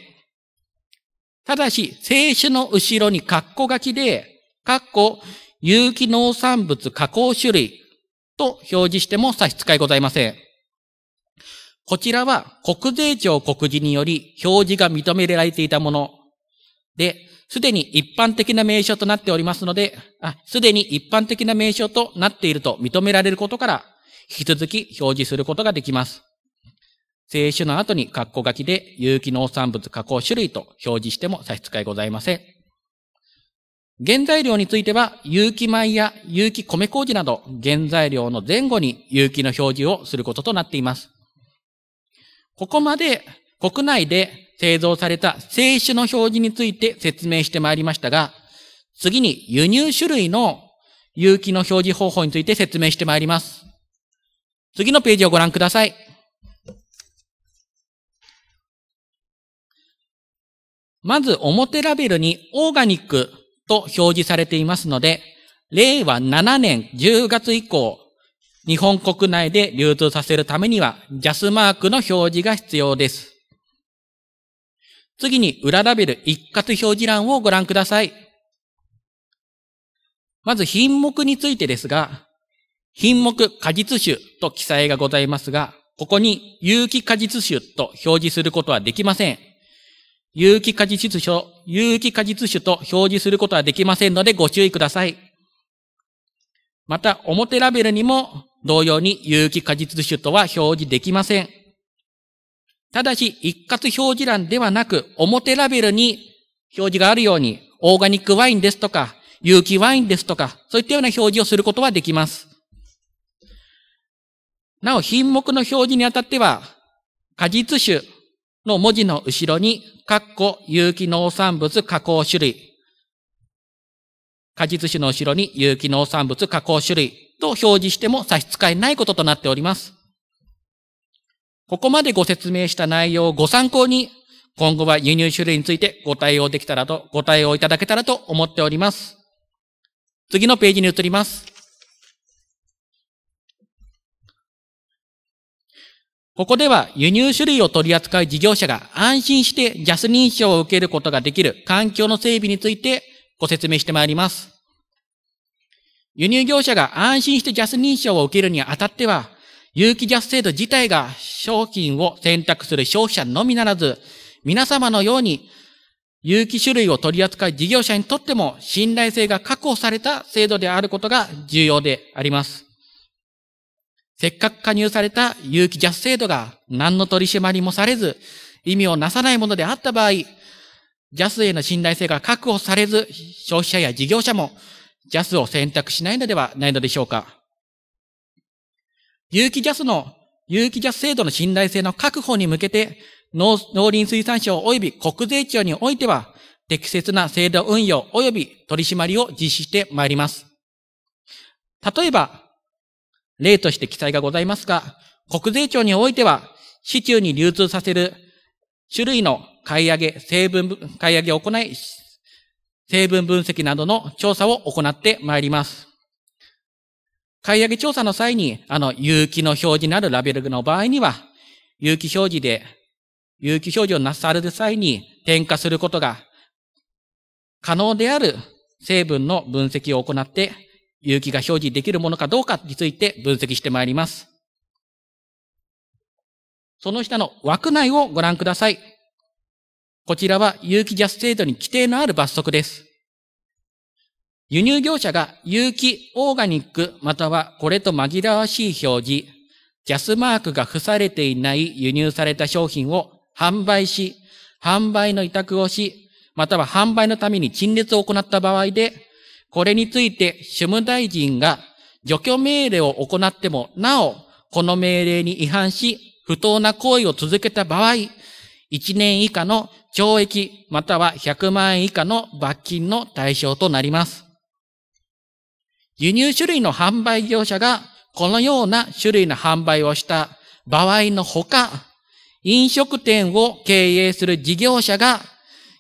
ただし、聖酒の後ろに括弧書きで、括弧有機農産物加工種類と表示しても差し支えございません。こちらは国税庁告示により表示が認められていたもので、すでに一般的な名称となっておりますので、すでに一般的な名称となっていると認められることから、引き続き表示することができます。静止の後に括弧書きで有機農産物加工種類と表示しても差し支えございません。原材料については、有機米や有機米麹など原材料の前後に有機の表示をすることとなっています。ここまで国内で製造された製酒の表示について説明してまいりましたが、次に輸入種類の有機の表示方法について説明してまいります。次のページをご覧ください。まず表ラベルにオーガニックと表示されていますので、令和7年10月以降、日本国内で流通させるためには JAS マークの表示が必要です。次に裏ラベル一括表示欄をご覧ください。まず品目についてですが、品目果実種と記載がございますが、ここに有機果実種と表示することはできません。有機果実種、有機果実種と表示することはできませんのでご注意ください。また、表ラベルにも同様に有機果実種とは表示できません。ただし、一括表示欄ではなく、表ラベルに表示があるように、オーガニックワインですとか、有機ワインですとか、そういったような表示をすることはできます。なお品目の表示にあたっては、果実種の文字の後ろに、括弧有機農産物加工種類。果実種の後ろに有機農産物加工種類と表示しても差し支えないこととなっております。ここまでご説明した内容をご参考に、今後は輸入種類についてご対応できたらと、ご対応いただけたらと思っております。次のページに移ります。ここでは輸入種類を取り扱う事業者が安心して JAS 認証を受けることができる環境の整備についてご説明してまいります。輸入業者が安心して JAS 認証を受けるにあたっては、有機 JAS 制度自体が商品を選択する消費者のみならず、皆様のように有機種類を取り扱う事業者にとっても信頼性が確保された制度であることが重要であります。せっかく加入された有機ジャス制度が何の取り締まりもされず、意味をなさないものであった場合、ジャスへの信頼性が確保されず、消費者や事業者もジャスを選択しないのではないのでしょうか。有機ジャスの、有機ジャス制度の信頼性の確保に向けて、農林水産省及び国税庁においては、適切な制度運用及び取り締まりを実施してまいります。例えば、例として記載がございますが、国税庁においては、市中に流通させる種類の買い上げ、成分、買い上げを行い、成分分析などの調査を行ってまいります。買い上げ調査の際に、あの、有機の表示なるラベルの場合には、有機表示で、有機表示をなされる際に添加することが可能である成分の分析を行って、勇気が表示できるものかどうかについて分析してまいります。その下の枠内をご覧ください。こちらは有機ジャス制度に規定のある罰則です。輸入業者が有機オーガニックまたはこれと紛らわしい表示、ジャスマークが付されていない輸入された商品を販売し、販売の委託をし、または販売のために陳列を行った場合で、これについて、主務大臣が除去命令を行っても、なお、この命令に違反し、不当な行為を続けた場合、1年以下の懲役または100万円以下の罰金の対象となります。輸入種類の販売業者がこのような種類の販売をした場合のほか、飲食店を経営する事業者が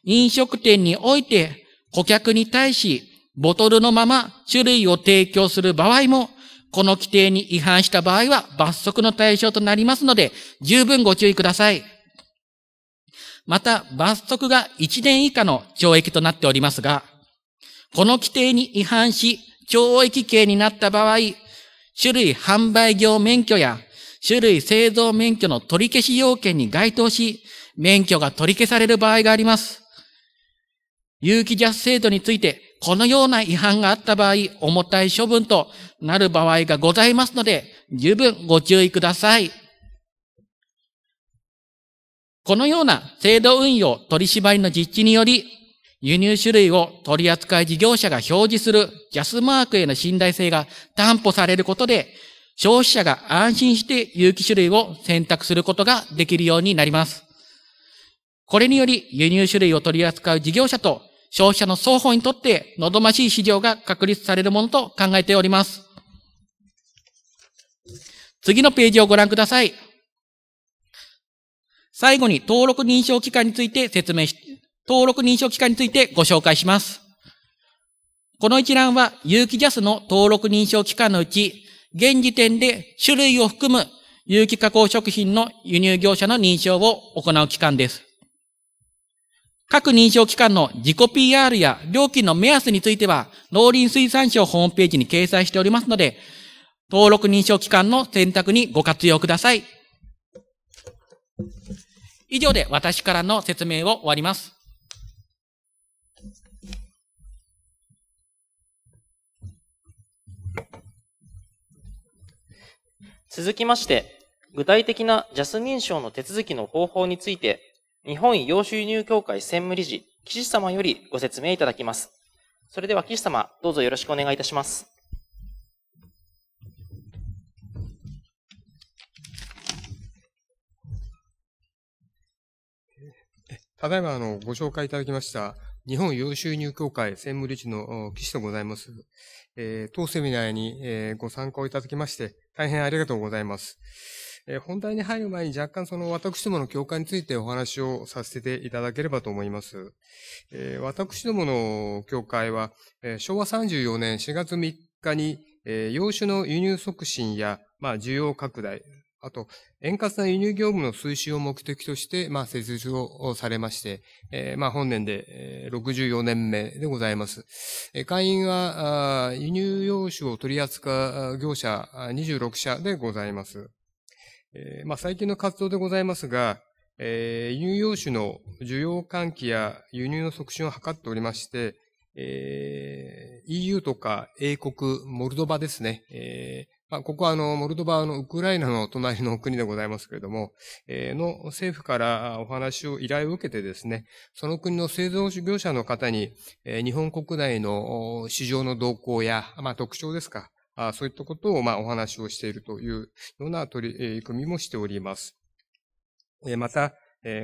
飲食店において顧客に対しボトルのまま種類を提供する場合も、この規定に違反した場合は罰則の対象となりますので、十分ご注意ください。また、罰則が1年以下の懲役となっておりますが、この規定に違反し、懲役刑になった場合、種類販売業免許や種類製造免許の取り消し要件に該当し、免許が取り消される場合があります。有機ジャス制度についてこのような違反があった場合、重たい処分となる場合がございますので、十分ご注意ください。このような制度運用取り締まりの実地により、輸入種類を取り扱事業者が表示する JAS マークへの信頼性が担保されることで、消費者が安心して有機種類を選択することができるようになります。これにより輸入種類を取り扱う事業者と消費者の双方にとって望ましい市場が確立されるものと考えております。次のページをご覧ください。最後に登録認証機関について説明し、登録認証機関についてご紹介します。この一覧は有機 JAS の登録認証機関のうち、現時点で種類を含む有機加工食品の輸入業者の認証を行う機関です。各認証機関の自己 PR や料金の目安については、農林水産省ホームページに掲載しておりますので、登録認証機関の選択にご活用ください。以上で私からの説明を終わります。続きまして、具体的な JAS 認証の手続きの方法について日本医療収入協会専務理事、岸様よりご説明いただきます。それでは岸様、どうぞよろしくお願いいたします。ただいまあのご紹介いただきました、日本要収入協会専務理事の岸でございます。えー、当セミナーに、えー、ご参加をいただきまして、大変ありがとうございます。えー、本題に入る前に若干その私どもの教会についてお話をさせていただければと思います。えー、私どもの教会は、えー、昭和34年4月3日に、えー、洋酒の輸入促進や、まあ、需要拡大、あと、円滑な輸入業務の推進を目的として、まあ、設立をされまして、えー、まあ、本年で64年目でございます。会員は、輸入用紙を取り扱う業者26社でございます。えー、まあ、最近の活動でございますが、えー、乳幼種の需要喚起や輸入の促進を図っておりまして、えー、EU とか英国、モルドバですね。えーまあ、ここはあの、モルドバのウクライナの隣の国でございますけれども、えー、の政府からお話を依頼を受けてですね、その国の製造業者の方に、えー、日本国内の市場の動向や、まあ、特徴ですか、あそういったことを、まあ、お話をしているというような取り組みもしております。また、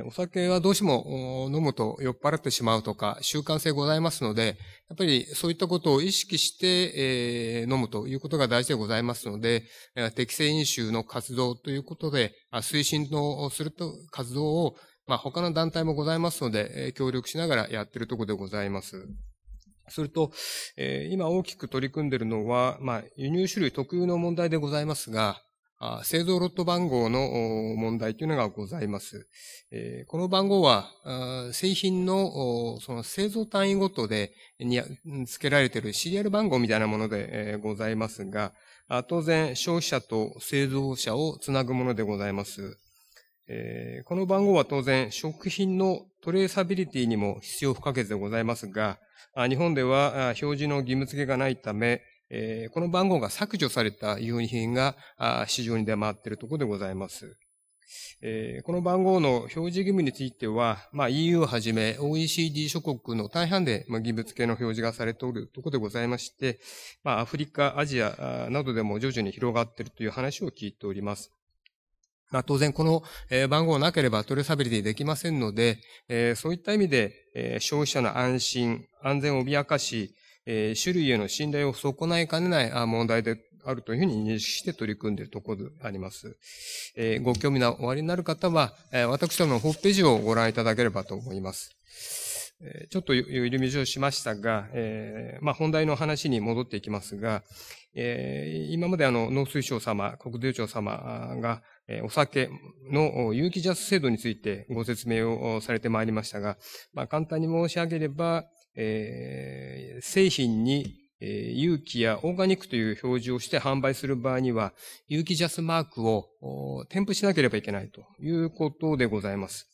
お酒はどうしても飲むと酔っ払ってしまうとか習慣性ございますので、やっぱりそういったことを意識して飲むということが大事でございますので、適正飲酒の活動ということで、推進のすると活動を、まあ、他の団体もございますので、協力しながらやっているところでございます。すると、えー、今大きく取り組んでいるのは、まあ、輸入種類特有の問題でございますが、製造ロット番号の問題というのがございます。えー、この番号は、製品のその製造単位ごとでに付けられているシリアル番号みたいなもので、えー、ございますが、当然消費者と製造者をつなぐものでございます。えー、この番号は当然食品のトレーサビリティにも必要不可欠でございますが、日本では表示の義務付けがないため、この番号が削除された輸入品が市場に出回っているところでございます。この番号の表示義務については、まあ、EU をはじめ OECD 諸国の大半で義務付けの表示がされておるところでございまして、まあ、アフリカ、アジアなどでも徐々に広がっているという話を聞いております。まあ、当然この、番号なければトレーサビリティできませんので、えそういった意味で、え消費者の安心、安全を脅かし、え種類への信頼を損ないかねない問題であるというふうに認識して取り組んでいるところであります。えご興味のおありになる方は、え私どものホームページをご覧いただければと思います。ちょっと緩みをしましたが、えー、まあ、本題の話に戻っていきますが、えー、今まであの、農水省様、国税庁様が、お酒の有機ジャス制度についてご説明をされてまいりましたが、まあ、簡単に申し上げれば、えー、製品に有機やオーガニックという表示をして販売する場合には、有機ジャスマークを添付しなければいけないということでございます。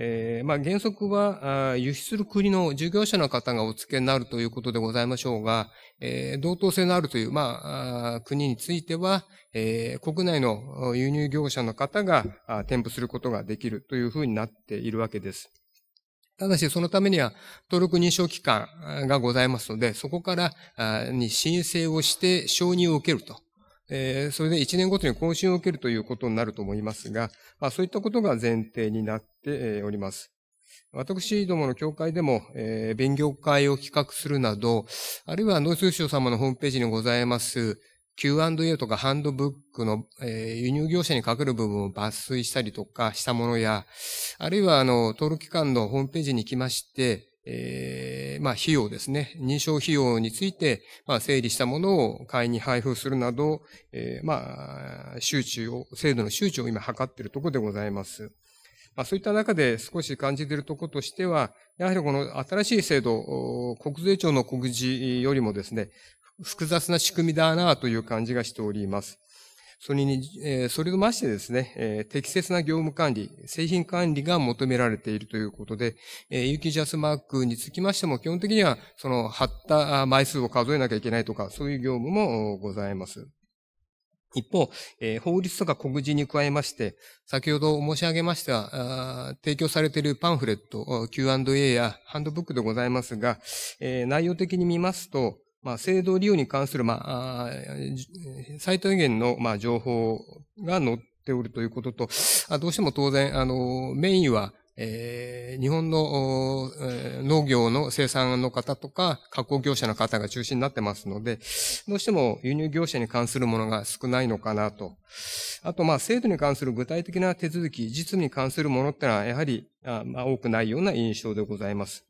えー、まあ、原則は、輸出する国の事業者の方がお付けになるということでございましょうが、えー、同等性のあるという、まあ、国については、えー、国内の輸入業者の方が添付することができるというふうになっているわけです。ただし、そのためには登録認証機関がございますので、そこからに申請をして承認を受けると。えー、それで1年ごとに更新を受けるということになると思いますが、まあ、そういったことが前提になって、ております。私どもの教会でも、えー、勉強会を企画するなど、あるいは農水省様のホームページにございます Q&A とかハンドブックの、えー、輸入業者にかける部分を抜粋したりとかしたものや、あるいはあの、登録機関のホームページに行きまして、えー、まあ、費用ですね。認証費用について、まあ、整理したものを会員に配布するなど、えー、まあ、周知を、制度の周知を今図っているところでございます。まそういった中で少し感じているところとしては、やはりこの新しい制度、国税庁の告示よりもですね、複雑な仕組みだなという感じがしております。それに、えそれとましてですね、え適切な業務管理、製品管理が求められているということで、えー、有機ジャスマークにつきましても、基本的には、その、貼った枚数を数えなきゃいけないとか、そういう業務もございます。一方、えー、法律とか告示に加えまして、先ほど申し上げました、提供されているパンフレット、Q&A やハンドブックでございますが、えー、内容的に見ますと、まあ、制度利用に関する、まあ、最低限の、まあ、情報が載っておるということと、あどうしても当然、あの、メインはえー、日本の、えー、農業の生産の方とか、加工業者の方が中心になってますので、どうしても輸入業者に関するものが少ないのかなと。あと、まあ、制度に関する具体的な手続き、実務に関するものってのは、やはり、あまあ、多くないような印象でございます。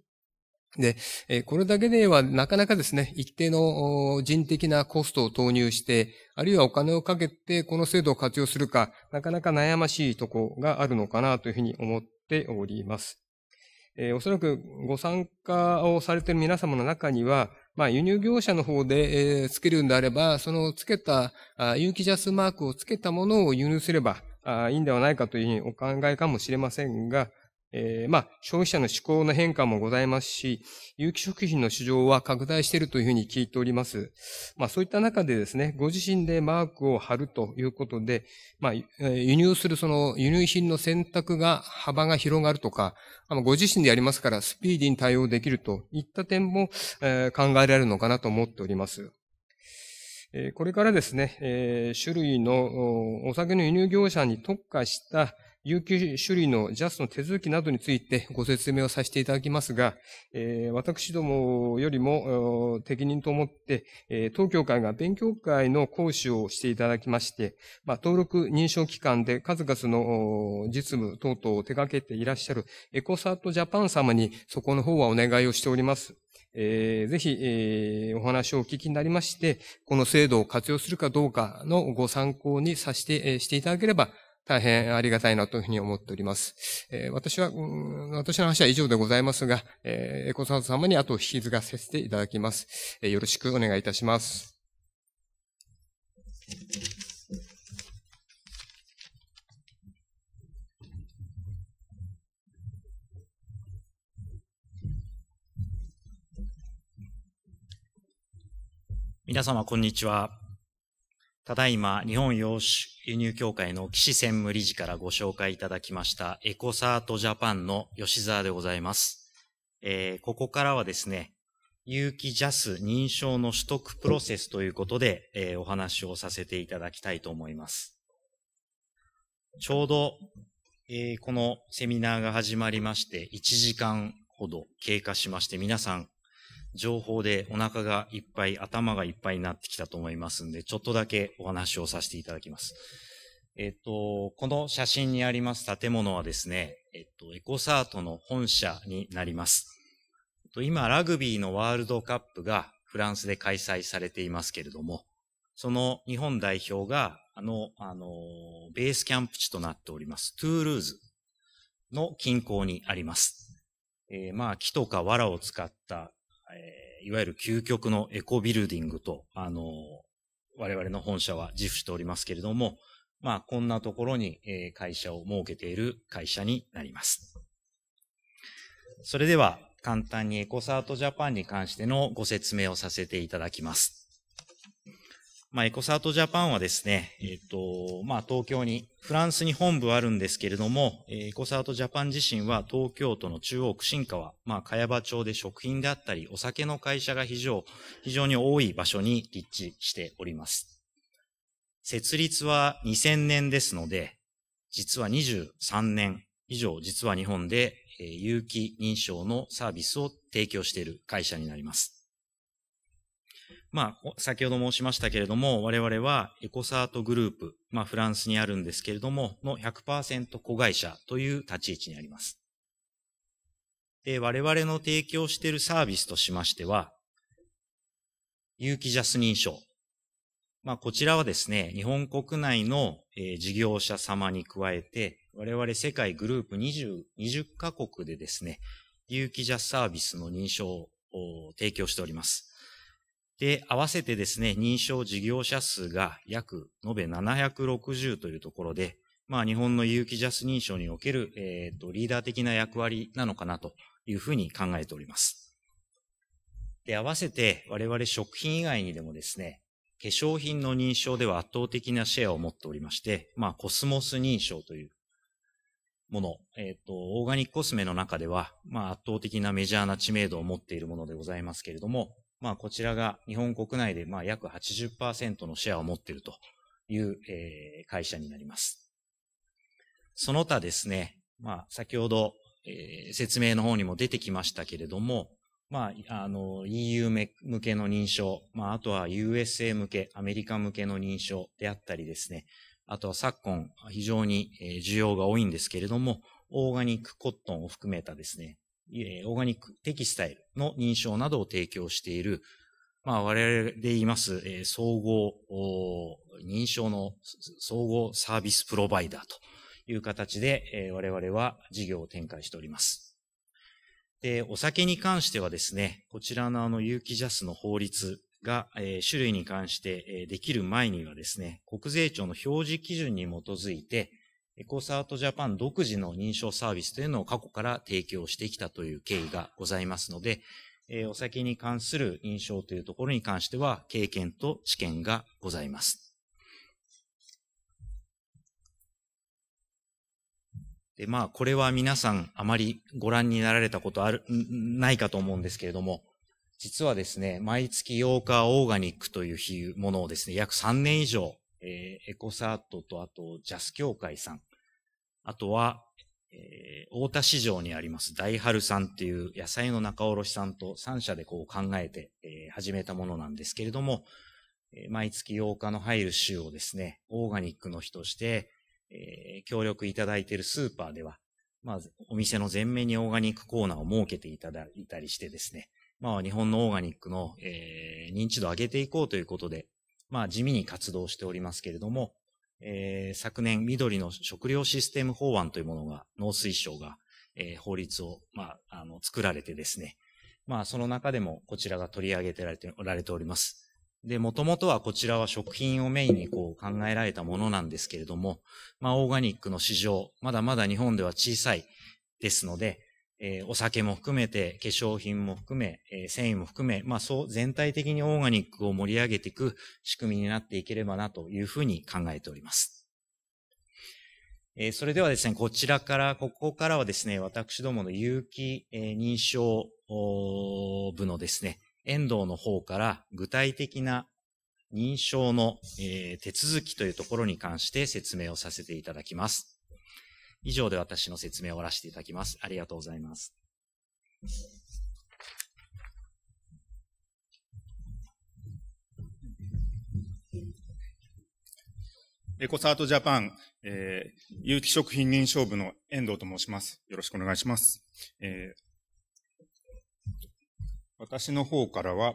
で、えこれだけではなかなかですね、一定の人的なコストを投入して、あるいはお金をかけてこの制度を活用するか、なかなか悩ましいとこがあるのかなというふうに思って、っております。えー、おそらくご参加をされている皆様の中には、まあ、輸入業者の方で、えー、つけるんであれば、そのつけた、あ有機ジャスマークをつけたものを輸入すればあいいんではないかというふうにお考えかもしれませんが、えー、まあ、消費者の思考の変化もございますし、有機食品の市場は拡大しているというふうに聞いております。まあ、そういった中でですね、ご自身でマークを貼るということで、まあ、輸入するその輸入品の選択が幅が広がるとか、ご自身でやりますからスピーディーに対応できるといった点も、えー、考えられるのかなと思っております。これからですね、種類のお酒の輸入業者に特化した有給処理の JAS の手続きなどについてご説明をさせていただきますが、えー、私どもよりも適任と思って、えー、当協会が勉強会の講師をしていただきまして、まあ、登録認証機関で数々の実務等々を手掛けていらっしゃるエコサートジャパン様にそこの方はお願いをしております。えー、ぜひ、えー、お話をお聞きになりまして、この制度を活用するかどうかのご参考にさせて、えー、していただければ大変ありがたいなというふうに思っております。えー、私は、私の話は以上でございますが、えー、エコサウ様に後を引き継がせていただきます。えー、よろしくお願いいたします。皆様、こんにちは。ただいま日本洋酒輸入協会の岸専務理事からご紹介いただきましたエコサートジャパンの吉沢でございます。えー、ここからはですね、有機ジャス認証の取得プロセスということで、えー、お話をさせていただきたいと思います。ちょうど、えー、このセミナーが始まりまして1時間ほど経過しまして皆さん情報でお腹がいっぱい、頭がいっぱいになってきたと思いますんで、ちょっとだけお話をさせていただきます。えっと、この写真にあります建物はですね、えっと、エコサートの本社になります。えっと、今、ラグビーのワールドカップがフランスで開催されていますけれども、その日本代表が、あの、あの、ベースキャンプ地となっております、トゥールーズの近郊にあります。えー、まあ、木とか藁を使ったえいわゆる究極のエコビルディングと、あの我々の本社は自負しておりますけれども、まあ、こんなところに、え会社を設けている会社になります。それでは、簡単にエコサートジャパンに関してのご説明をさせていただきます。まあ、エコサートジャパンはですね、えっ、ー、と、まあ、東京に、フランスに本部あるんですけれども、エコサートジャパン自身は東京都の中央区新川、まあ、茅場町で食品であったり、お酒の会社が非常、非常に多い場所に立地しております。設立は2000年ですので、実は23年以上、実は日本で、有機認証のサービスを提供している会社になります。まあ、先ほど申しましたけれども、我々はエコサートグループ、まあ、フランスにあるんですけれども、の100%子会社という立ち位置にあります。で、我々の提供しているサービスとしましては、有機ジャス認証。まあ、こちらはですね、日本国内の、え事業者様に加えて、我々世界グループ20、20カ国でですね、有機ジャスサービスの認証を提供しております。で、合わせてですね、認証事業者数が約延べ760というところで、まあ日本の有機ジャス認証における、えっ、ー、と、リーダー的な役割なのかなというふうに考えております。で、合わせて我々食品以外にでもですね、化粧品の認証では圧倒的なシェアを持っておりまして、まあコスモス認証というもの、えっ、ー、と、オーガニックコスメの中では、まあ圧倒的なメジャーな知名度を持っているものでございますけれども、まあ、こちらが日本国内でまあ約80%のシェアを持っているという、えー、会社になります。その他ですね、まあ、先ほど、えー、説明の方にも出てきましたけれども、まあ、あの、EU 向けの認証、まあ、あとは USA 向け、アメリカ向けの認証であったりですね、あとは昨今、非常に需要が多いんですけれども、オーガニックコットンを含めたですね、えオーガニックテキスタイルの認証などを提供している、まあ、我々で言います、え総合、認証の総合サービスプロバイダーという形で、え我々は事業を展開しております。で、お酒に関してはですね、こちらのあの有機ジャスの法律が、え種類に関して、えできる前にはですね、国税庁の表示基準に基づいて、エコサートジャパン独自の認証サービスというのを過去から提供してきたという経緯がございますので、えお酒に関する認証というところに関しては経験と知見がございます。で、まあ、これは皆さんあまりご覧になられたことある、ないかと思うんですけれども、実はですね、毎月8日オーガニックというものをですね、約3年以上、えー、エコサートとあとジャス協会さん、あとは、えー、大田市場にあります大春さんっていう野菜の仲卸さんと3社でこう考えて、えー、始めたものなんですけれども、えー、毎月8日の入る週をですね、オーガニックの日として、えー、協力いただいているスーパーでは、まあ、お店の前面にオーガニックコーナーを設けていただいたりしてですね、まあ、日本のオーガニックの、えー、認知度を上げていこうということで、まあ、地味に活動しておりますけれども、えー、昨年、緑の食料システム法案というものが、農水省が、えー、法律を、まあ、あの、作られてですね。まあ、その中でもこちらが取り上げてられておられております。で、もともとはこちらは食品をメインにこう考えられたものなんですけれども、まあ、オーガニックの市場、まだまだ日本では小さいですので、えー、お酒も含めて、化粧品も含め、えー、繊維も含め、まあそう全体的にオーガニックを盛り上げていく仕組みになっていければなというふうに考えております。えー、それではですね、こちらから、ここからはですね、私どもの有機、えー、認証部のですね、遠藤の方から具体的な認証の、えー、手続きというところに関して説明をさせていただきます。以上で私の説明を終わらせていただきます。ありがとうございます。エコサートジャパン、えー、有機食品認証部の遠藤と申します。よろしくお願いします。えー、私の方からは、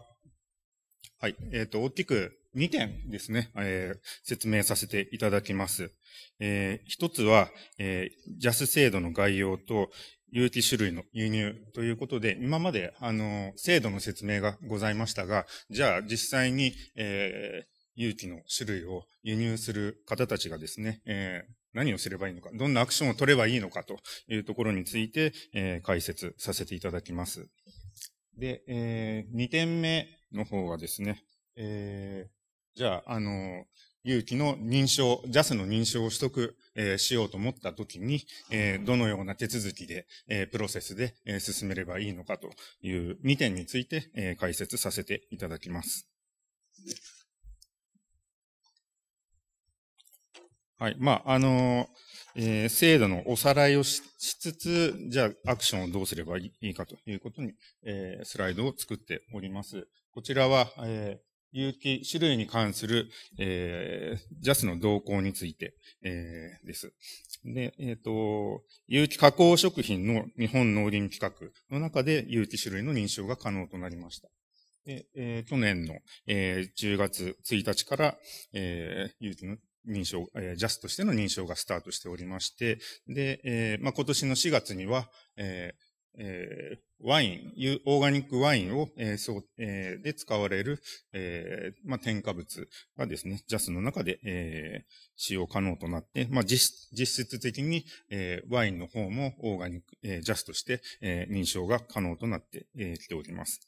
はい、えっ、ー、と、大きく2点ですね、えー、説明させていただきます。えー、1つは、えー、j a 制度の概要と有機種類の輸入ということで、今まで、あの、制度の説明がございましたが、じゃあ実際に、えー、有機の種類を輸入する方たちがですね、えー、何をすればいいのか、どんなアクションを取ればいいのかというところについて、えー、解説させていただきます。で、えー、2点目の方はですね、えー、じゃあ、あの、勇気の認証、JAS の認証を取得、えー、しようと思ったときに、えー、どのような手続きで、えー、プロセスで、えー、進めればいいのかという2点について、えー、解説させていただきます。はい。まあ、あのえー、制度のおさらいをしつつ、じゃあアクションをどうすればいいかということに、えー、スライドを作っております。こちらは、えー、有機種類に関する、えー、ジャスの動向について、えー、です。で、えっ、ー、と、有機加工食品の日本農林規格の中で有機種類の認証が可能となりました。で、えー、去年の、えー、10月1日から、えー、有機の認証、えー、ジャスとしての認証がスタートしておりまして、で、えーまあ、今年の4月には、えーえー、ワイン、オーガニックワインを、えー、そう、えー、で使われる、えー、まあ、添加物がですね、ジャスの中で、えー、使用可能となって、まあ、実質的に、えー、ワインの方もオーガニック、えー、ジャスとして、えー、認証が可能となってき、えー、ております。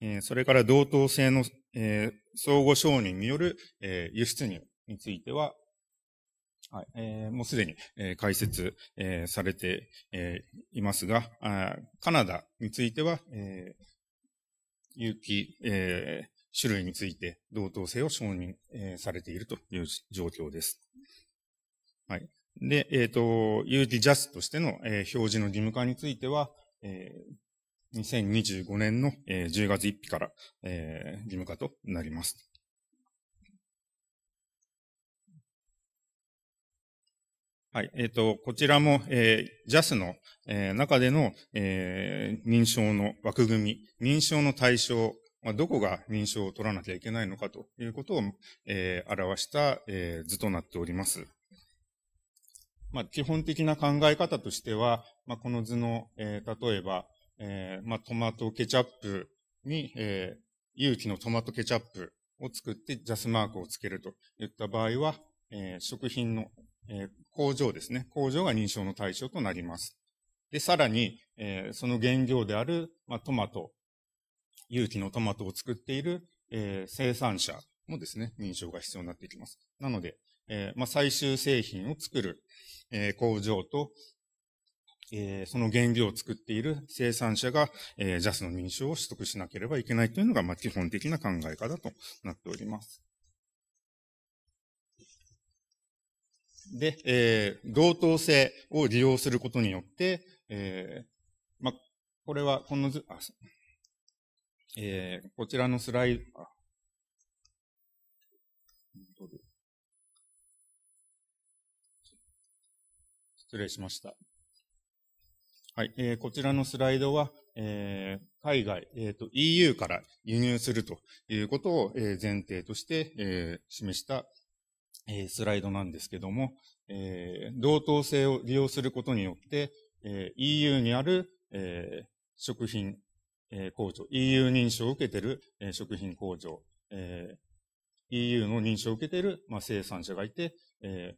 えー、それから同等性の、えー、相互承認による、えー、輸出入については、はいえー、もうすでに、えー、解説、えー、されて、えー、いますがあ、カナダについては、えー、有機、えー、種類について同等性を承認、えー、されているという状況です。はい。で、えっ、ー、と、有機ジャスとしての、えー、表示の義務化については、えー、2025年の、えー、10月1日から、えー、義務化となります。はい。えっ、ー、と、こちらも、えー、JAS の、えー、中での、えー、認証の枠組み、認証の対象、まあ、どこが認証を取らなきゃいけないのかということを、えー、表した、えー、図となっております。まあ、基本的な考え方としては、まあ、この図の、えー、例えば、えー、まあ、トマトケチャップに、えー、有機のトマトケチャップを作って JAS マークをつけるといった場合は、えー、食品のえ工場ですね。工場が認証の対象となります。で、さらに、えその原料である、まトマト、有機のトマトを作っている、え生産者もですね、認証が必要になってきます。なので、えま最終製品を作る、え工場と、えその原料を作っている生産者が、えジ JAS の認証を取得しなければいけないというのが、ま基本的な考え方となっております。で、えー、同等性を利用することによって、えー、ま、これは、この図、あ、えー、こちらのスライド、失礼しました。はい、えー、こちらのスライドは、えー、海外、えーと、EU から輸入するということを、えー、前提として、えー、示したえスライドなんですけども、え同等性を利用することによって、え EU にある、え食品、え工場、EU 認証を受けている、え食品工場、え EU の認証を受けている、まあ、生産者がいて、え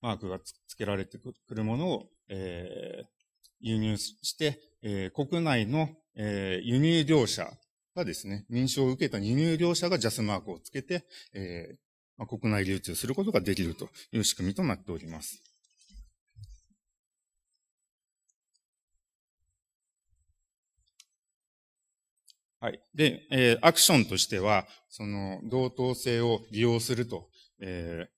マークが付けられてくるものを、え輸入して、え国内の、え輸入業者がですね、認証を受けた輸入業者が JAS マークを付けて、え国内流通することができるという仕組みとなっております。はい。で、えー、アクションとしては、その、同等性を利用すると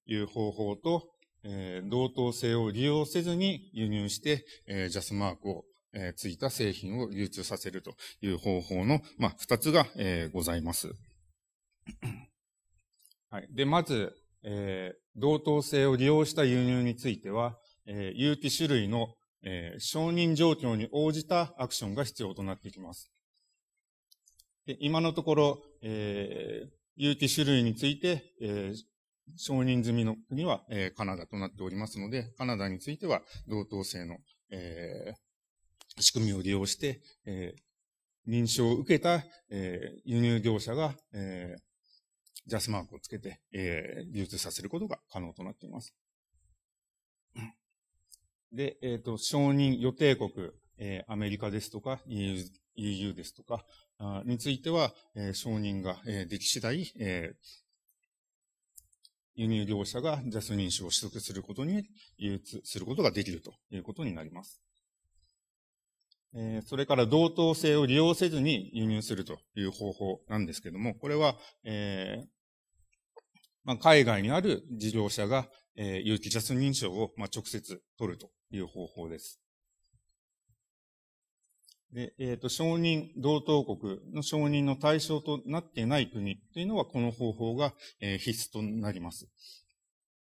いう方法と、えー、同等性を利用せずに輸入して、えー、ジャスマークを、えー、ついた製品を流通させるという方法の、まあ、二つが、えー、ございます。はい。で、まず、えー、同等性を利用した輸入については、えー、有機種類の、えー、承認状況に応じたアクションが必要となってきます。で今のところ、えー、有機種類について、えー、承認済みの国は、えー、カナダとなっておりますので、カナダについては同等性の、えー、仕組みを利用して、えー、認証を受けた、えー、輸入業者が、えー、ジャスマークをつけて、えー、流通させることが可能となっています。で、えっ、ー、と、承認予定国、えー、アメリカですとか EU, EU ですとかあについては、えー、承認が、えー、でき次第、えー、輸入業者がジャス認証を取得することに、流通することができるということになります。えー、それから同等性を利用せずに輸入するという方法なんですけども、これは、えー、まあ、海外にある事業者が、えー、有機ジャス認証を、まあ、直接取るという方法です。で、えっ、ー、と、承認同等国の承認の対象となっていない国というのは、この方法が、えー、必須となります。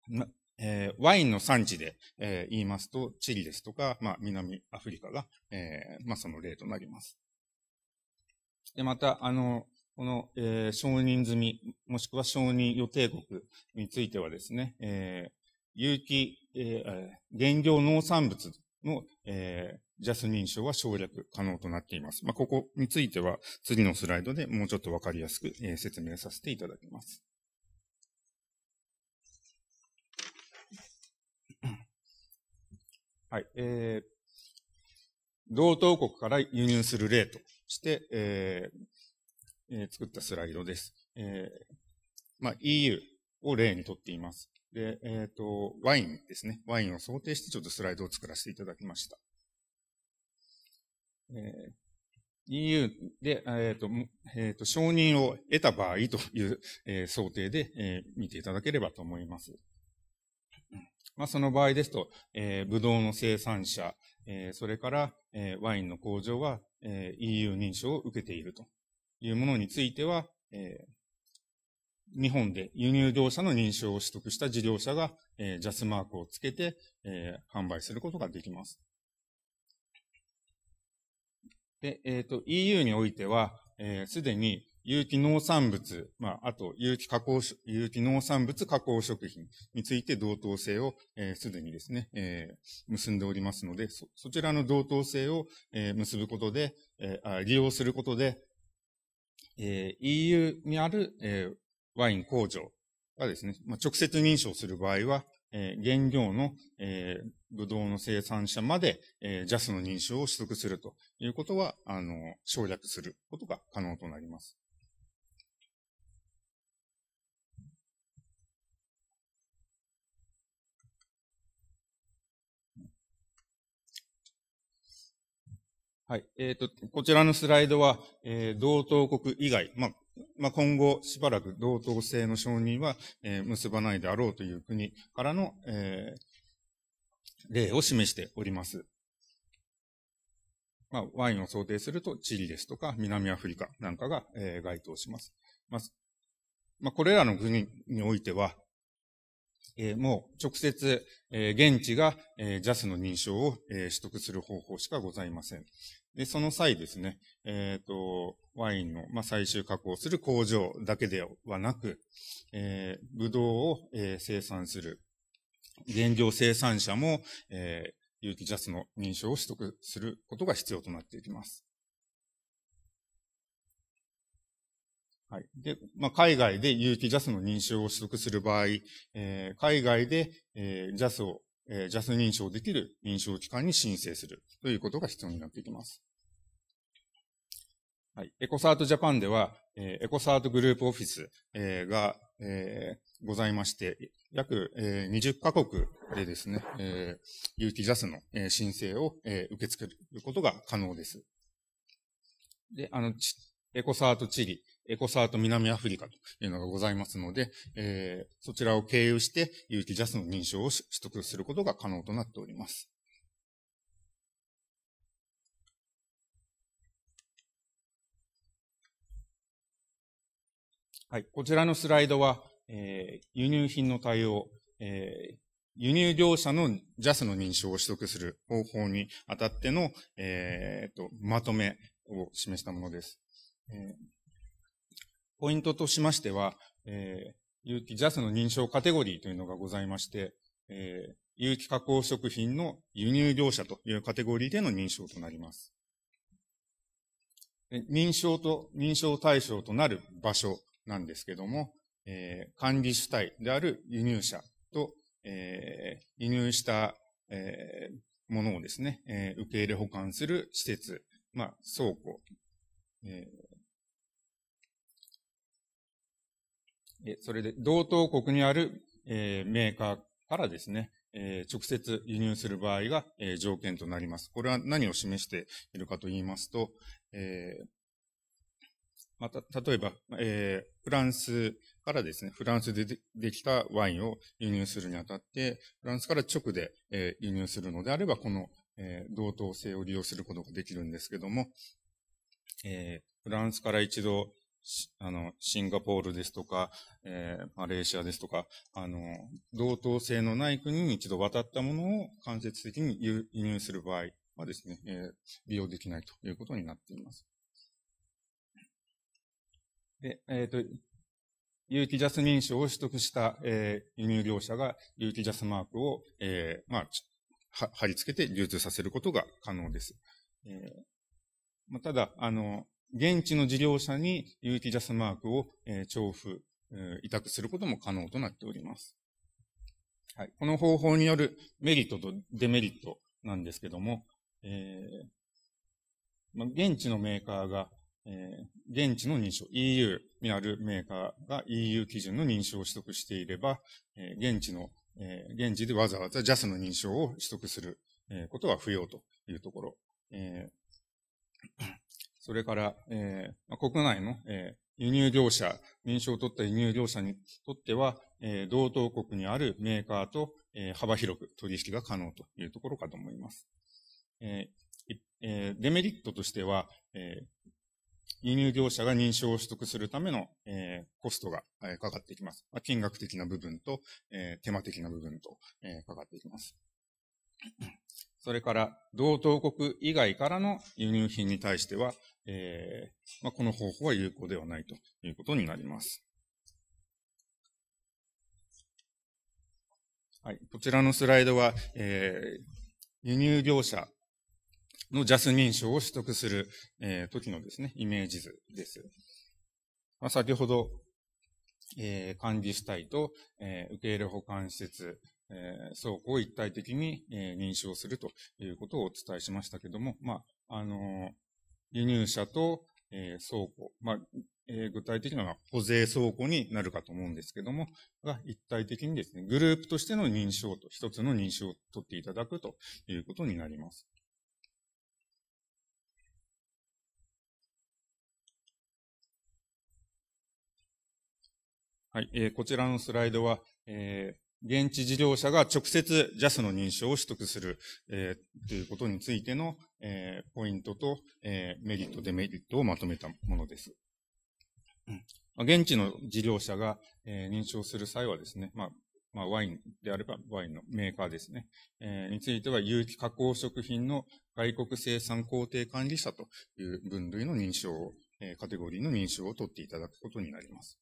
なえー、ワインの産地で、えー、言いますと、チリですとか、まあ、南アフリカが、えー、まあ、その例となります。で、また、あの、この、えー、承認済み、もしくは承認予定国についてはですね、えー、有機、えー、原料農産物の、えー、ジャス認証は省略可能となっています。まあ、ここについては次のスライドでもうちょっとわかりやすく、えー、説明させていただきます。はい、えー、同等国から輸入する例として、えー、え作ったスライドです。えまあ、EU を例にとっています。で、えっ、ー、と、ワインですね。ワインを想定してちょっとスライドを作らせていただきました。えー、EU で、えっ、ー、と、えっ、ー、と、承認を得た場合という、え想定で、え見ていただければと思います。まあ、その場合ですと、えー、ブドウの生産者、えそれから、えワインの工場は、え EU 認証を受けているというものについては、えー、日本で輸入業者の認証を取得した事業者が、えー、ジャスマークをつけて、えー、販売することができます。で、えっ、ー、と、EU においては、す、えー、で、に有機農産物、まあ、あと有機加工、有機農産物加工食品について同等性を、えー、すでにですね、えー、結んでおりますので、そ、そちらの同等性を、えー、結ぶことで、えー、利用することで、えー、EU にある、えー、ワイン工場がですね、まあ、直接認証する場合は、えー、原料の、えー、ブドウの生産者まで、えー、JAS の認証を取得するということは、あの、省略することが可能となります。はい。えっ、ー、と、こちらのスライドは、えー、同等国以外、まあ、まあ、今後しばらく同等性の承認は、えー、結ばないであろうという国からの、えー、例を示しております。まあ、ワインを想定すると、チリですとか、南アフリカなんかが、えー、該当します。まあ、まあ、これらの国においては、えー、もう直接、えー、現地が、えー、JAS の認証を、えー、取得する方法しかございません。で、その際ですね、えっ、ー、と、ワインの、まあ、最終加工する工場だけではなく、えー、ブドウを、えー、生産する原料生産者も、えー、有機ジャスの認証を取得することが必要となっていきます。はい。で、まあ、海外で有機ジャスの認証を取得する場合、えー、海外で、えー、ジャスを、えー、ジャス認証できる認証機関に申請するということが必要になっていきます。はい、エコサートジャパンでは、えー、エコサートグループオフィス、えー、が、えー、ございまして、約、えー、20カ国でですね、えー、u ジャスの、えー、申請を、えー、受け付けることが可能です。で、あの、エコサートチリ、エコサート南アフリカというのがございますので、えー、そちらを経由して有機ジャスの認証を取得することが可能となっております。はい、こちらのスライドは、えー、輸入品の対応、えー、輸入業者の JAS の認証を取得する方法にあたっての、えー、とまとめを示したものです。えー、ポイントとしましては、えー、有機 JAS の認証カテゴリーというのがございまして、えー、有機加工食品の輸入業者というカテゴリーでの認証となります。認証と、認証対象となる場所なんですけども、えー、管理主体である輸入者と、えー、輸入した、えー、ものをですね、えー、受け入れ保管する施設、まあ、倉庫、えー、それで、同等国にある、えー、メーカーからですね、えー、直接輸入する場合が、えー、条件となります。これは何を示しているかと言いますと、えー、また、例えば、えー、フランスからですね、フランスでできたワインを輸入するにあたって、フランスから直で、えー、輸入するのであれば、この、えー、同等性を利用することができるんですけども、えフランスから一度、あの、シンガポールですとか、えマレーシアですとか、あの、同等性のない国に一度渡ったものを間接的に輸入する場合はですね、え利用できないということになっています。で、えっ、ー、と、有機ジャス認証を取得した、えー、輸入業者が有機ジャスマークを、えー、まあ、は、貼り付けて流通させることが可能です。えー、まあ、ただ、あの、現地の事業者に有機ジャスマークを、えー、調布、えー、委託することも可能となっております。はい。この方法によるメリットとデメリットなんですけども、えー、まあ、現地のメーカーが、えー、現地の認証、EU にあるメーカーが EU 基準の認証を取得していれば、えー、現地の、えー、現地でわざわざ JAS の認証を取得する、えー、ことは不要というところ。えー、それから、えーまあ、国内の、えー、輸入業者、認証を取った輸入業者にとっては、えー、同等国にあるメーカーと、えー、幅広く取引が可能というところかと思います。えーえー、デメリットとしては、えー、輸入業者が認証を取得するための、えー、コストが、えー、かかってきます。まあ、金額的な部分と、えー、手間的な部分と、えー、かかってきます。それから、同等国以外からの輸入品に対しては、えーまあ、この方法は有効ではないということになります。はい、こちらのスライドは、えー、輸入業者のジャスミン賞を取得する、えー、時のですね、イメージ図です。まあ、先ほど、えー、管理主体と、えー、受け入れ保管施設、えー、倉庫を一体的に、えー、認証するということをお伝えしましたけども、まあ、あのー、輸入者と、えー、倉庫、まあ、えー、具体的なのは保税倉庫になるかと思うんですけども、が一体的にですね、グループとしての認証と、一つの認証を取っていただくということになります。はい、えー、こちらのスライドは、えー、現地事業者が直接 JAS の認証を取得する、えー、ということについての、えー、ポイントと、えー、メリット、デメリットをまとめたものです。現地の事業者が、えー、認証する際はですね、まあ、まあ、ワインであればワインのメーカーですね、えー、については有機加工食品の外国生産工程管理者という分類の認証を、えー、カテゴリーの認証を取っていただくことになります。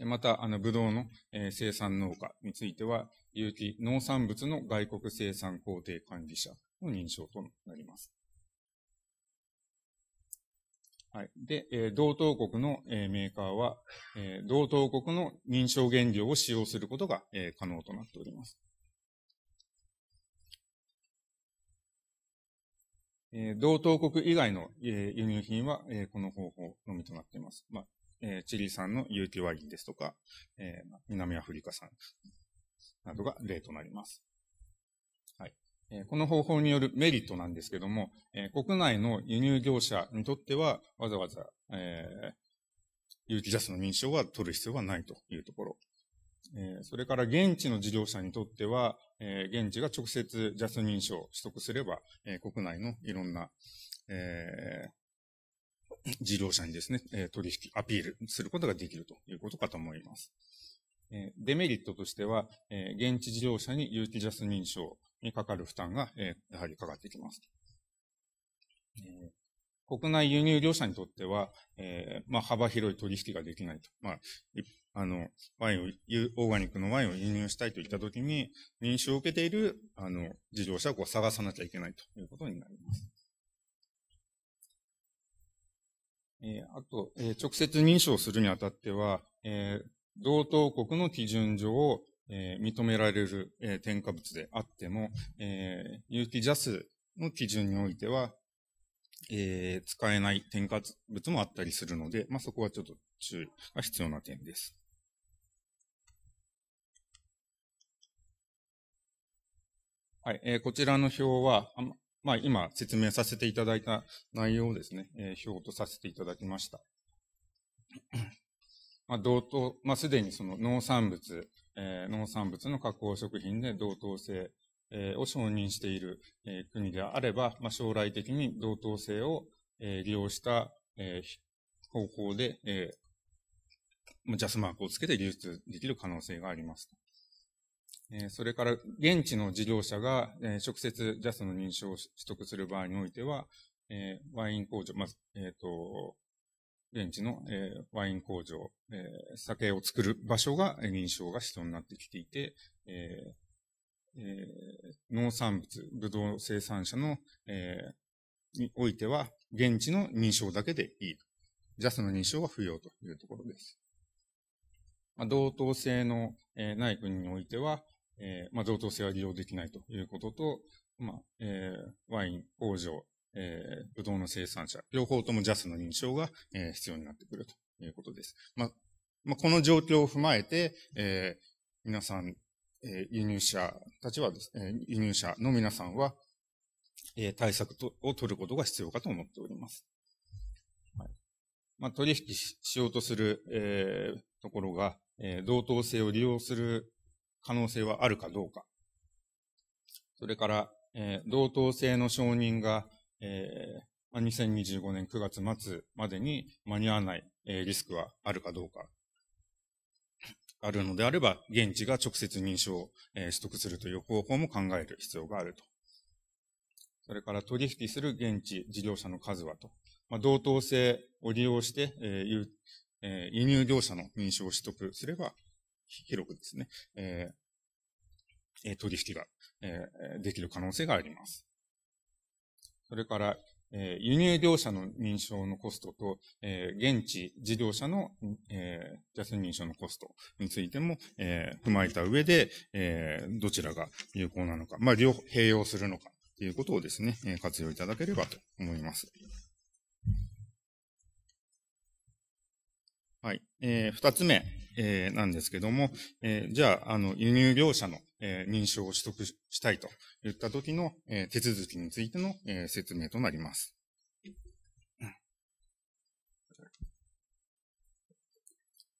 また、あの、ブドウの、えー、生産農家については、有機農産物の外国生産工程管理者の認証となります。はい。で、えー、同等国の、えー、メーカーは、えー、同等国の認証原料を使用することが、えー、可能となっております。えー、同等国以外の、えー、輸入品は、えー、この方法のみとなっています。まあ、えー、チリさんの UT ワインですとか、えー、南アフリカ産などが例となります。はい。えこの方法によるメリットなんですけども、え国内の輸入業者にとっては、わざわざ、えー、有機ジャスの認証は取る必要はないというところ。えそれから現地の事業者にとっては、え現地が直接ジャス認証を取得すれば、え国内のいろんな、え事業者にですね、え取引、アピールすることができるということかと思います。えデメリットとしては、え現地事業者に有機ジャス認証にかかる負担が、えやはりかかってきます。え国内輸入業者にとっては、えまあ、幅広い取引ができないと。まあ、あの、ワインを、オーガニックのワインを輸入したいといったときに、認証を受けている、あの、事業者をこう探さなきゃいけないということになります。えあと、え直接認証するにあたっては、え同等国の基準上、え認められる、え添加物であっても、え有機ジャスの基準においては、え使えない添加物もあったりするので、まあ、そこはちょっと注意が必要な点です。はい、えー、こちらの表は、まあ、今説明させていただいた内容をですね、えー、表とさせていただきました。まあ、同等、まあ、すでにその農産物、えー、農産物の加工食品で同等性、えー、を承認している、えー、国であれば、まあ、将来的に同等性を、えー、利用した、えー、方法で、えー、ジャスマークをつけて流通できる可能性があります。えそれから現地の事業者が、え直接 JAS の認証を取得する場合においては、えワイン工場、まず、えっ、と、現地の、えワイン工場、え酒を作る場所が認証が必要になってきていて、ええ農産物、ブドウ生産者の、えにおいては、現地の認証だけでいい JAS の認証は不要というところです。まあ、同等性の、えない国においては、えー、まあ、贈等性は利用できないということと、まあ、えー、ワイン、工場、えー、ブドの生産者、両方とも JAS の認証が、えー、必要になってくるということです。まあ、まあ、この状況を踏まえて、えー、皆さん、えー、輸入者たちはです、ね、輸入者の皆さんは、えー、対策とを取ることが必要かと思っております。はい。まあ、取引しようとする、えー、ところが、えー、同等性を利用する可能性はあるかどうか。それから、えー、同等性の承認が、えー、2025年9月末までに間に合わない、えー、リスクはあるかどうか。あるのであれば、現地が直接認証を、えー、取得するという方法も考える必要があると。それから取引する現地事業者の数はと。まあ、同等性を利用して、えーえー、輸入業者の認証を取得すれば、広くですね、えー、取引が、えー、できる可能性があります。それから、えー、輸入業者の認証のコストと、えー、現地事業者の、えー、ジャス認証のコストについても、えー、踏まえた上で、えー、どちらが有効なのか、まあ、両方併用するのかということをですね、えー、活用いただければと思います。はい。えー、二つ目。えー、なんですけども、えー、じゃあ、あの、輸入業者の、えー、認証を取得したいといった時の、えー、手続きについての、えー、説明となります。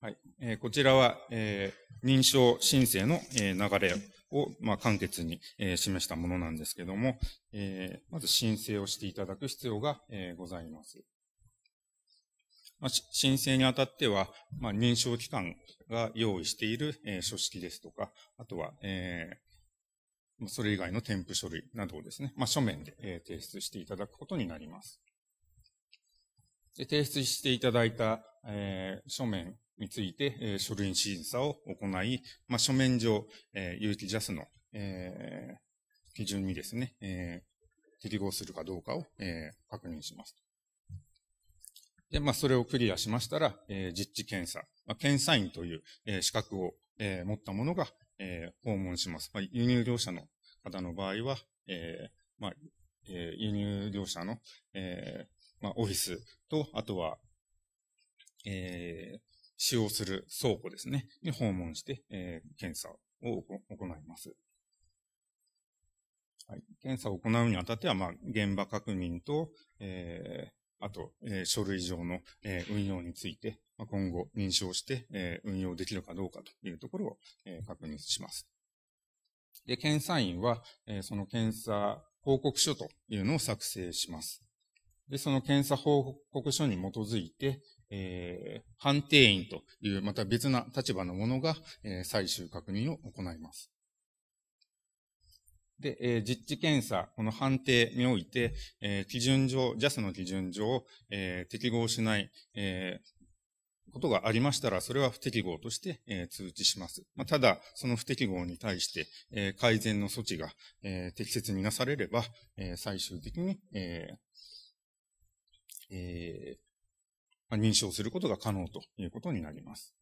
はい。えー、こちらは、えー、認証申請の、えー、流れを、まあ、簡潔に、えー、示したものなんですけども、えー、まず申請をしていただく必要が、えー、ございます。まあ、申請にあたっては、まあ、認証機関が用意している、えー、書式ですとか、あとは、えー、それ以外の添付書類などをですね、まあ、書面で、えー、提出していただくことになります。で提出していただいた、えー、書面について、えー、書類審査を行い、まあ、書面上、えー、有機 JAS の、えー、基準にですね、えー、適合するかどうかを、えー、確認します。で、まあ、それをクリアしましたら、えー、実地検査、まあ、検査員という、えー、資格を、えー、持った者が、えー、訪問します。まあ、輸入業者の方の場合は、えー、まあ、えー、輸入業者の、えー、まあ、オフィスと、あとは、えー、使用する倉庫ですね、に訪問して、えー、検査を行います。はい。検査を行うにあたっては、まあ、現場確認と、えー、あと、えー、書類上の、えー、運用について、まあ、今後認証して、えー、運用できるかどうかというところを、えー、確認します。で、検査員は、えー、その検査報告書というのを作成します。で、その検査報告書に基づいて、えー、判定員という、また別な立場のものが、えー、最終確認を行います。で、えー、実地検査、この判定において、えー、基準上、JAS の基準上、えー、適合しない、えことがありましたら、それは不適合として、え通知します。まあ、ただ、その不適合に対して、え改善の措置が、え適切になされれば、え最終的に、ええー、認証することが可能ということになります。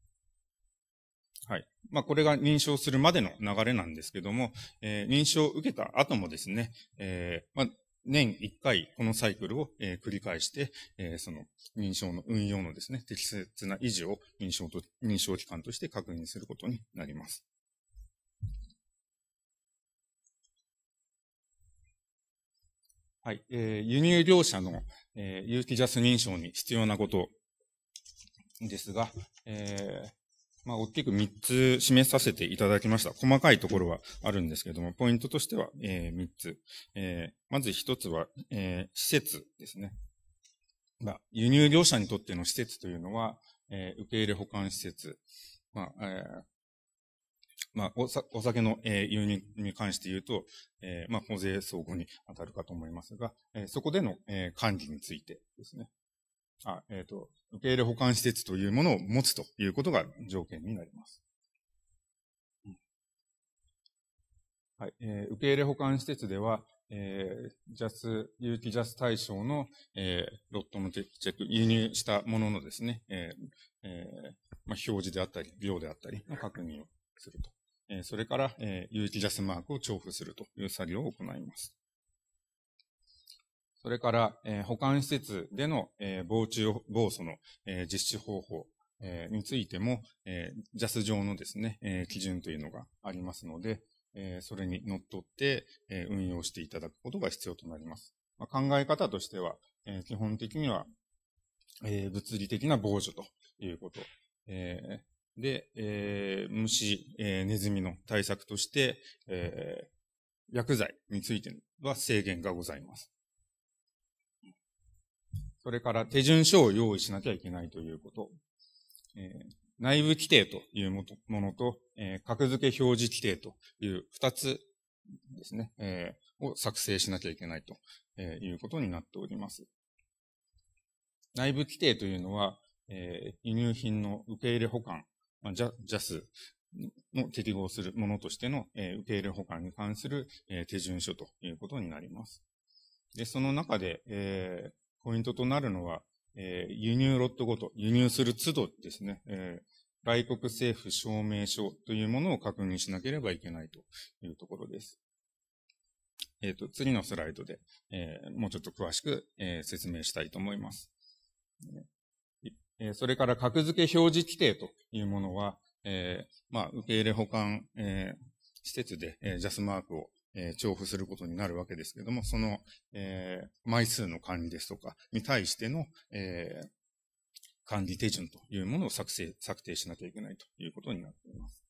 はい。まあ、これが認証するまでの流れなんですけども、えー、認証を受けた後もですね、えー、まあ、年1回このサイクルを、えー、繰り返して、えー、その認証の運用のですね、適切な維持を認証と、認証機関として確認することになります。はい。えー、輸入業者の、えー、有機ジャス認証に必要なことですが、えー、まあ、大きく3つ示させていただきました。細かいところはあるんですけども、ポイントとしては、えー、3つ。えー、まず1つは、えー、施設ですね。まあ、輸入業者にとっての施設というのは、えー、受け入れ保管施設。まあ、えー、まあ、おさお酒の、えー、輸入に関して言うと、えー、まあ、保税相互に当たるかと思いますが、えー、そこでの、えー、管理についてですね。あえっ、ー、と、受け入れ保管施設というものを持つということが条件になります。はいえー、受け入れ保管施設では、えー、ジャス、有機ジャス対象の、えー、ロットのチェック、輸入したもののですね、えーえーまあ、表示であったり、秒であったりの確認をすると。えー、それから、えー、有機ジャスマークを重複するという作業を行います。それから、えー、保管施設での、えー、防虫、防素の、えー、実施方法、えー、についても、えー、JAS 上のですね、えー、基準というのがありますので、えー、それに則っって、えー、運用していただくことが必要となります。まあ、考え方としては、えー、基本的には、えー、物理的な防除ということ。えー、で、えー、虫、えー、ネズミの対策として、えー、薬剤については制限がございます。それから手順書を用意しなきゃいけないということ、えー、内部規定というものと、えー、格付け表示規定という二つですね、えー、を作成しなきゃいけないと、えいうことになっております。内部規定というのは、えー、輸入品の受け入れ保管、まあ、ジャジャスの適合するものとしての、えー、受け入れ保管に関する、えー、手順書ということになります。で、その中で、えー、ポイントとなるのは、えー、輸入ロットごと、輸入する都度ですね、えー、外国政府証明書というものを確認しなければいけないというところです。えっ、ー、と、次のスライドで、えー、もうちょっと詳しく、えー、説明したいと思います。えそれから、格付け表示規定というものは、えまあ、受け入れ保管、え施設で、えジャスマークを、えー、重複することになるわけですけども、その、えー、枚数の管理ですとかに対しての、えー、管理手順というものを作成、策定しなきゃいけないということになっています。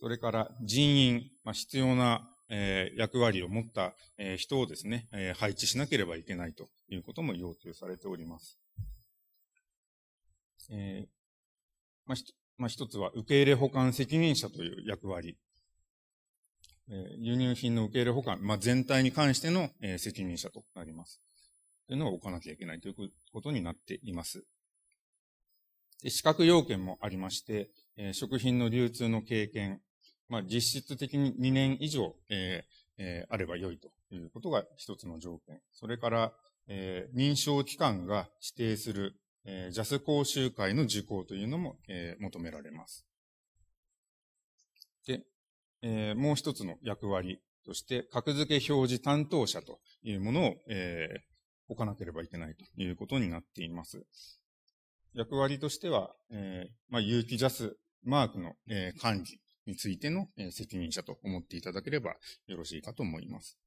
それから人員、まあ、必要な、えー、役割を持った、えー、人をですね、えー、配置しなければいけないということも要求されております。えーまあ、まあ、一つは受け入れ保管責任者という役割輸入品の受け入れ保管、まあ、全体に関しての責任者となります。というのを置かなきゃいけないということになっています。で資格要件もありまして、え食品の流通の経験、まあ、実質的に2年以上、えーえー、あれば良いということが一つの条件。それから、えー、認証機関が指定する、えー、JAS 講習会の受講というのも、えー、求められます。えー、もう一つの役割として、格付け表示担当者というものを、えー、置かなければいけないということになっています。役割としては、えー、まあ、有機ジャスマークの、えー、管理についての、えー、責任者と思っていただければよろしいかと思います。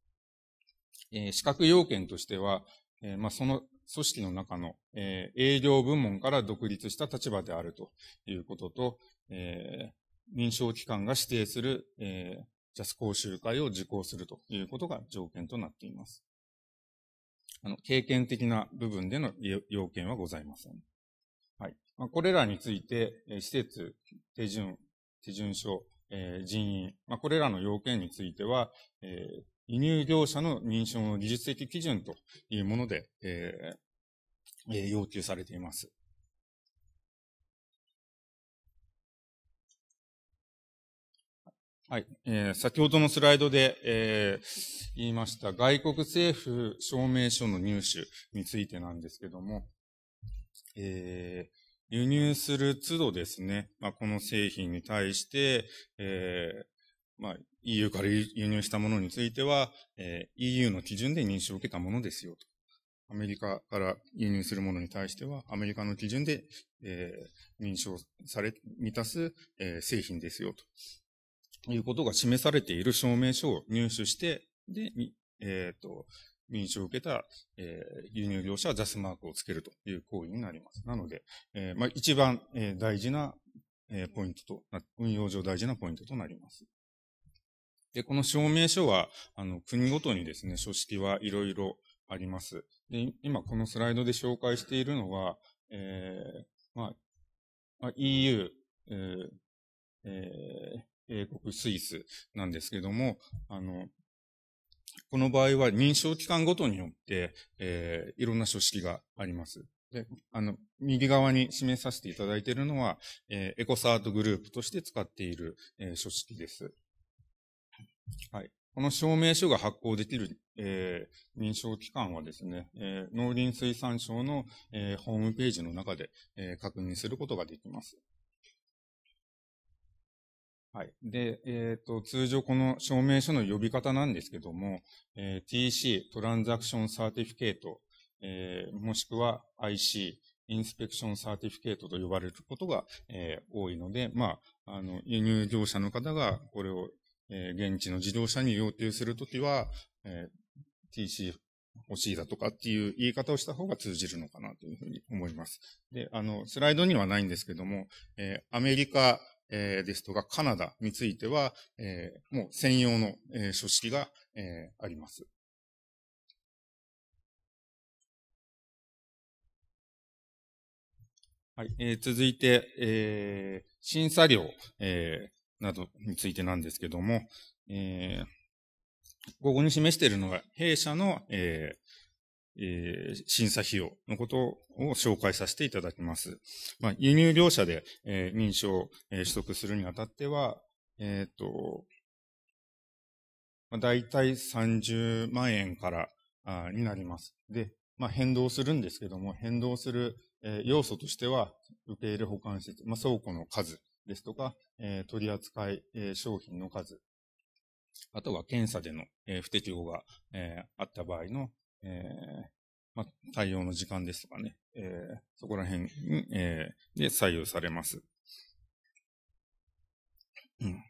えー、資格要件としては、えー、まあ、その組織の中の、えー、営業部門から独立した立場であるということと、えー、認証機関が指定する、えー、JAS 講習会を受講するということが条件となっています。あの、経験的な部分での要件はございません。はい。まあ、これらについて、えー、施設、手順、手順書、えー、人員、まあ、これらの要件については、えー、輸入業者の認証の技術的基準というもので、えー、要求されています。はい。えー、先ほどのスライドで、えー、言いました外国政府証明書の入手についてなんですけども、えー、輸入する都度ですね、まあ、この製品に対して、えー、まあ、EU から輸入したものについては、えー、EU の基準で認証を受けたものですよと。アメリカから輸入するものに対しては、アメリカの基準で、えー、認証され、満たす、えー、製品ですよと。いうことが示されている証明書を入手して、で、えっ、ー、と、認証を受けた、えー、輸入業者はャスマークをつけるという行為になります。なので、えー、まあ、一番、えー、大事な、えー、ポイントとな、運用上大事なポイントとなります。で、この証明書は、あの、国ごとにですね、書式はいろいろあります。で、今このスライドで紹介しているのは、えー、まあ、まあ、EU、えー、えー、英国、スイスなんですけども、あの、この場合は認証機関ごとによって、えー、いろんな書式があります。で、あの、右側に示させていただいているのは、えー、エコサートグループとして使っている、えー、書式です。はい。この証明書が発行できる、えー、認証機関はですね、えー、農林水産省の、えー、ホームページの中で、えー、確認することができます。はい。で、えっ、ー、と、通常この証明書の呼び方なんですけども、えー、TC、トランザクションサーティフィケート、えー、もしくは IC、インスペクションサーティフィケートと呼ばれることが、えー、多いので、まあ、あの、輸入業者の方がこれを、えー、現地の自動車に要求するときは、えー、TC 欲しいだとかっていう言い方をした方が通じるのかなというふうに思います。で、あの、スライドにはないんですけども、えー、アメリカ、えですとか、カナダについては、えもう専用の、え書式が、えあります。はい、え続いて、え審査料、えなどについてなんですけども、えここに示しているのが、弊社の、えー、えー、審査費用のことを紹介させていただきます。まあ、輸入業者で、えー、認証を、えー、取得するにあたっては、えっ、と、まあ、大体30万円からあになります。で、まあ、変動するんですけども、変動する、えー、要素としては、受け入れ保管施設、まあ、倉庫の数ですとか、えー、取扱い、えー、商品の数、あとは検査での、えー、不適合が、えー、あった場合の、えー、まあ、対応の時間ですとかね、えー、そこら辺に、えー、で左右されます。うん。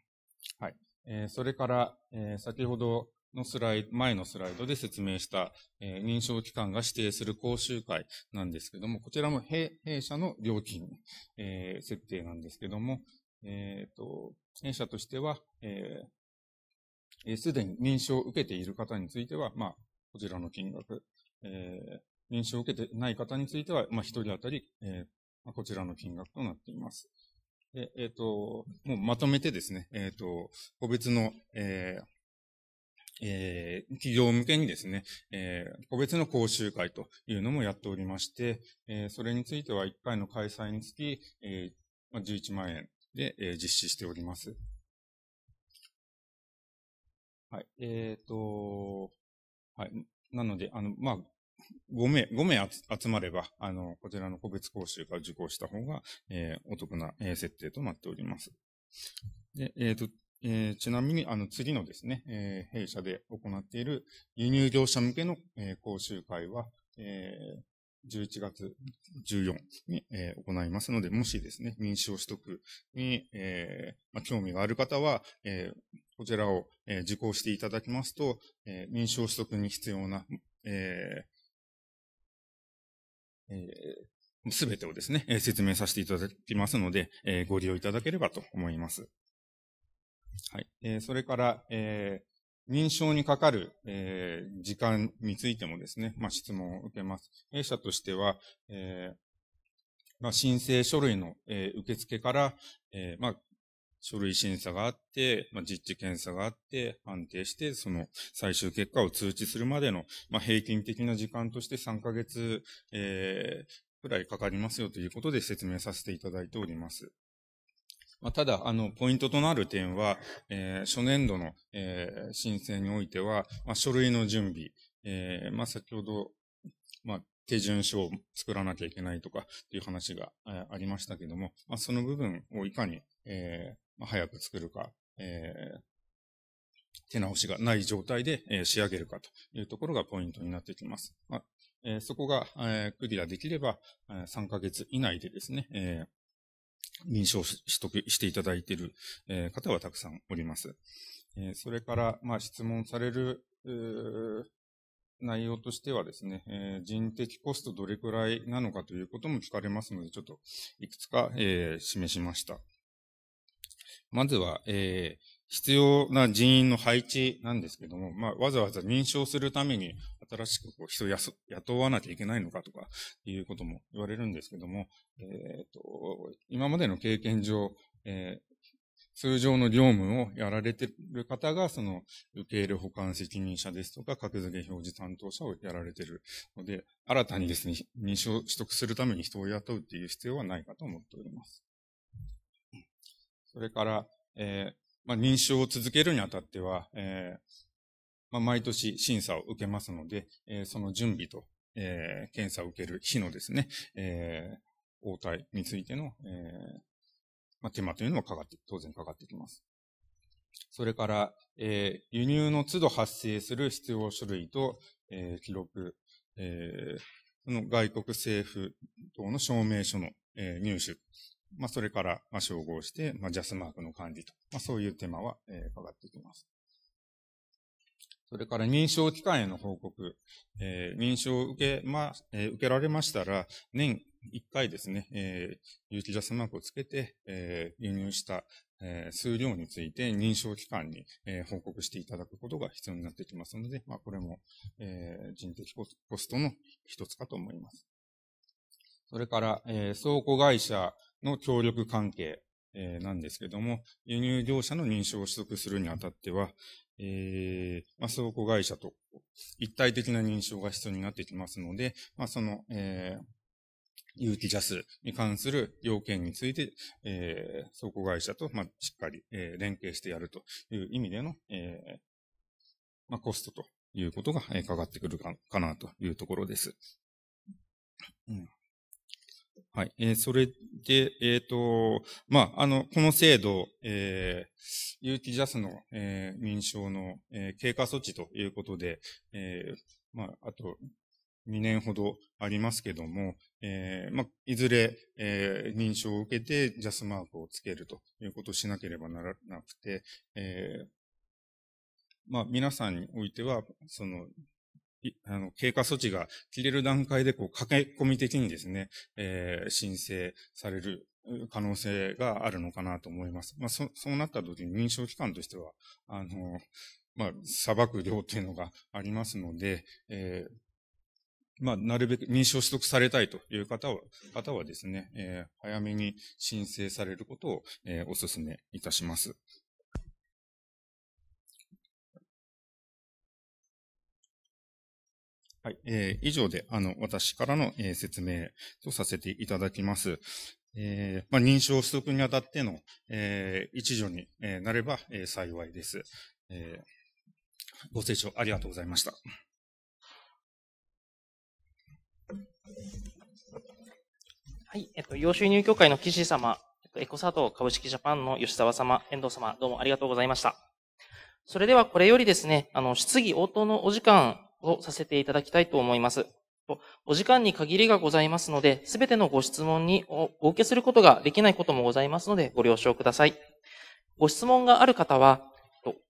はい。えー、それから、えー、先ほどのスライド、前のスライドで説明した、えー、認証機関が指定する講習会なんですけども、こちらも弊社の料金、えー、設定なんですけども、えっ、ー、と、弊社としては、えー、すでに認証を受けている方については、まあ、こちらの金額、えー、認証を受けてない方については、まあ、一人当たり、えー、こちらの金額となっています。えっ、ー、と、もうまとめてですね、えっ、ー、と、個別の、えー、えー、企業向けにですね、えー、個別の講習会というのもやっておりまして、えー、それについては1回の開催につき、えー、11万円で、えー、実施しております。はい。えっ、ー、と、はい。なので、あの、まあ、5名、5名集まれば、あの、こちらの個別講習から受講した方が、えー、お得な、えー、設定となっております。で、えっ、ー、と、えー、ちなみに、あの、次のですね、えー、弊社で行っている輸入業者向けの、えー、講習会は、えー、11月14に、えー、行いますので、もしですね、民証取得に、えー、ま興味がある方は、えー、こちらを、え受講していただきますと、え民主取得に必要な、えす、え、べ、てをですね、説明させていただきますので、ご利用いただければと思います。はい。それから、え認証にかかる、えー、時間についてもですね、まあ、質問を受けます。弊社としては、えー、まあ、申請書類の、えー、受付から、えまあ、書類審査があって、まあ、実地検査があって、判定して、その最終結果を通知するまでの、まあ、平均的な時間として3ヶ月、えー、くらいかかりますよということで説明させていただいております。まあ、ただ、あの、ポイントとなる点は、えー、初年度の、えー、申請においては、まあ、書類の準備、えー、まあ、先ほど、まあ、手順書を作らなきゃいけないとかっていう話がありましたけども、まあ、その部分をいかに、えーまあ、早く作るか、えー、手直しがない状態で、仕上げるかというところがポイントになってきます。まあそこが、えクリアできれば、3ヶ月以内でですね、え認証しとしていただいている、えー、方はたくさんおります。えー、それから、まあ、質問される、えー、内容としてはですね、えー、人的コストどれくらいなのかということも聞かれますので、ちょっといくつか、えー、示しました。まずは、えー、必要な人員の配置なんですけども、まあ、わざわざ認証するために新しくこう人を雇わなきゃいけないのかとかいうことも言われるんですけども、えっ、ー、と、今までの経験上、えー通常の業務をやられてる方が、その、受け入れ保管責任者ですとか、格付け表示担当者をやられてるので、新たにですね、認証取得するために人を雇うっていう必要はないかと思っております。それから、えー、まあ、認証を続けるにあたっては、えー、まあ、毎年審査を受けますので、えー、その準備と、えー、検査を受ける日のですね、えー、応対についての、えー、まあ、手間というのもかかって、当然かかってきます。それから、えー、輸入の都度発生する必要書類と、えー、記録、えー、その外国政府等の証明書の、えー、入手、まあ、それから、まあ、照合して、まあ、ジャスマークの管理と、まあ、そういう手間は、えー、かかってきます。それから認証機関への報告、えー、認証を受けま、えー、受けられましたら、年1回ですね、えー、有機ジャスマークをつけて、えー、輸入したえ数量について認証機関に、え報告していただくことが必要になってきますので、まあ、これも、え人的コストの一つかと思います。それから、え倉庫会社の協力関係、えなんですけども、輸入業者の認証を取得するにあたっては、えー、まあ、倉庫会社と一体的な認証が必要になってきますので、まあ、その、えー、有機ジャスに関する要件について、えー、倉庫会社と、まあ、しっかり、えー、連携してやるという意味での、えー、まあ、コストということが、えー、かかってくるかかなというところです。うんはい。えー、それで、えっ、ー、と、まあ、あの、この制度、えー、有機 JAS の、えー、認証の、えー、経過措置ということで、えー、まあ、あと、2年ほどありますけども、えー、まあ、いずれ、えー、認証を受けて JAS マークをつけるということをしなければならなくて、えー、まあ、皆さんにおいては、その、あの、経過措置が切れる段階で、こう、駆け込み的にですね、えー、申請される可能性があるのかなと思います。まあ、そ、そうなった時に認証機関としては、あの、まあ、裁く量というのがありますので、えー、まあ、なるべく認証取得されたいという方は、方はですね、えー、早めに申請されることを、えー、お勧めいたします。はい、えー、以上で、あの、私からの、えー、説明とさせていただきます。えー、まあ、認証取得にあたっての、えー、一助に、えー、なれば、えー、幸いです、えー。ご清聴ありがとうございました。はい、えっと、要子入協会の岸様、エコサート株式ジャパンの吉沢様、遠藤様、どうもありがとうございました。それではこれよりですね、あの、質疑応答のお時間をさせていただきたいと思います。お時間に限りがございますので、すべてのご質問にお受けすることができないこともございますので、ご了承ください。ご質問がある方は、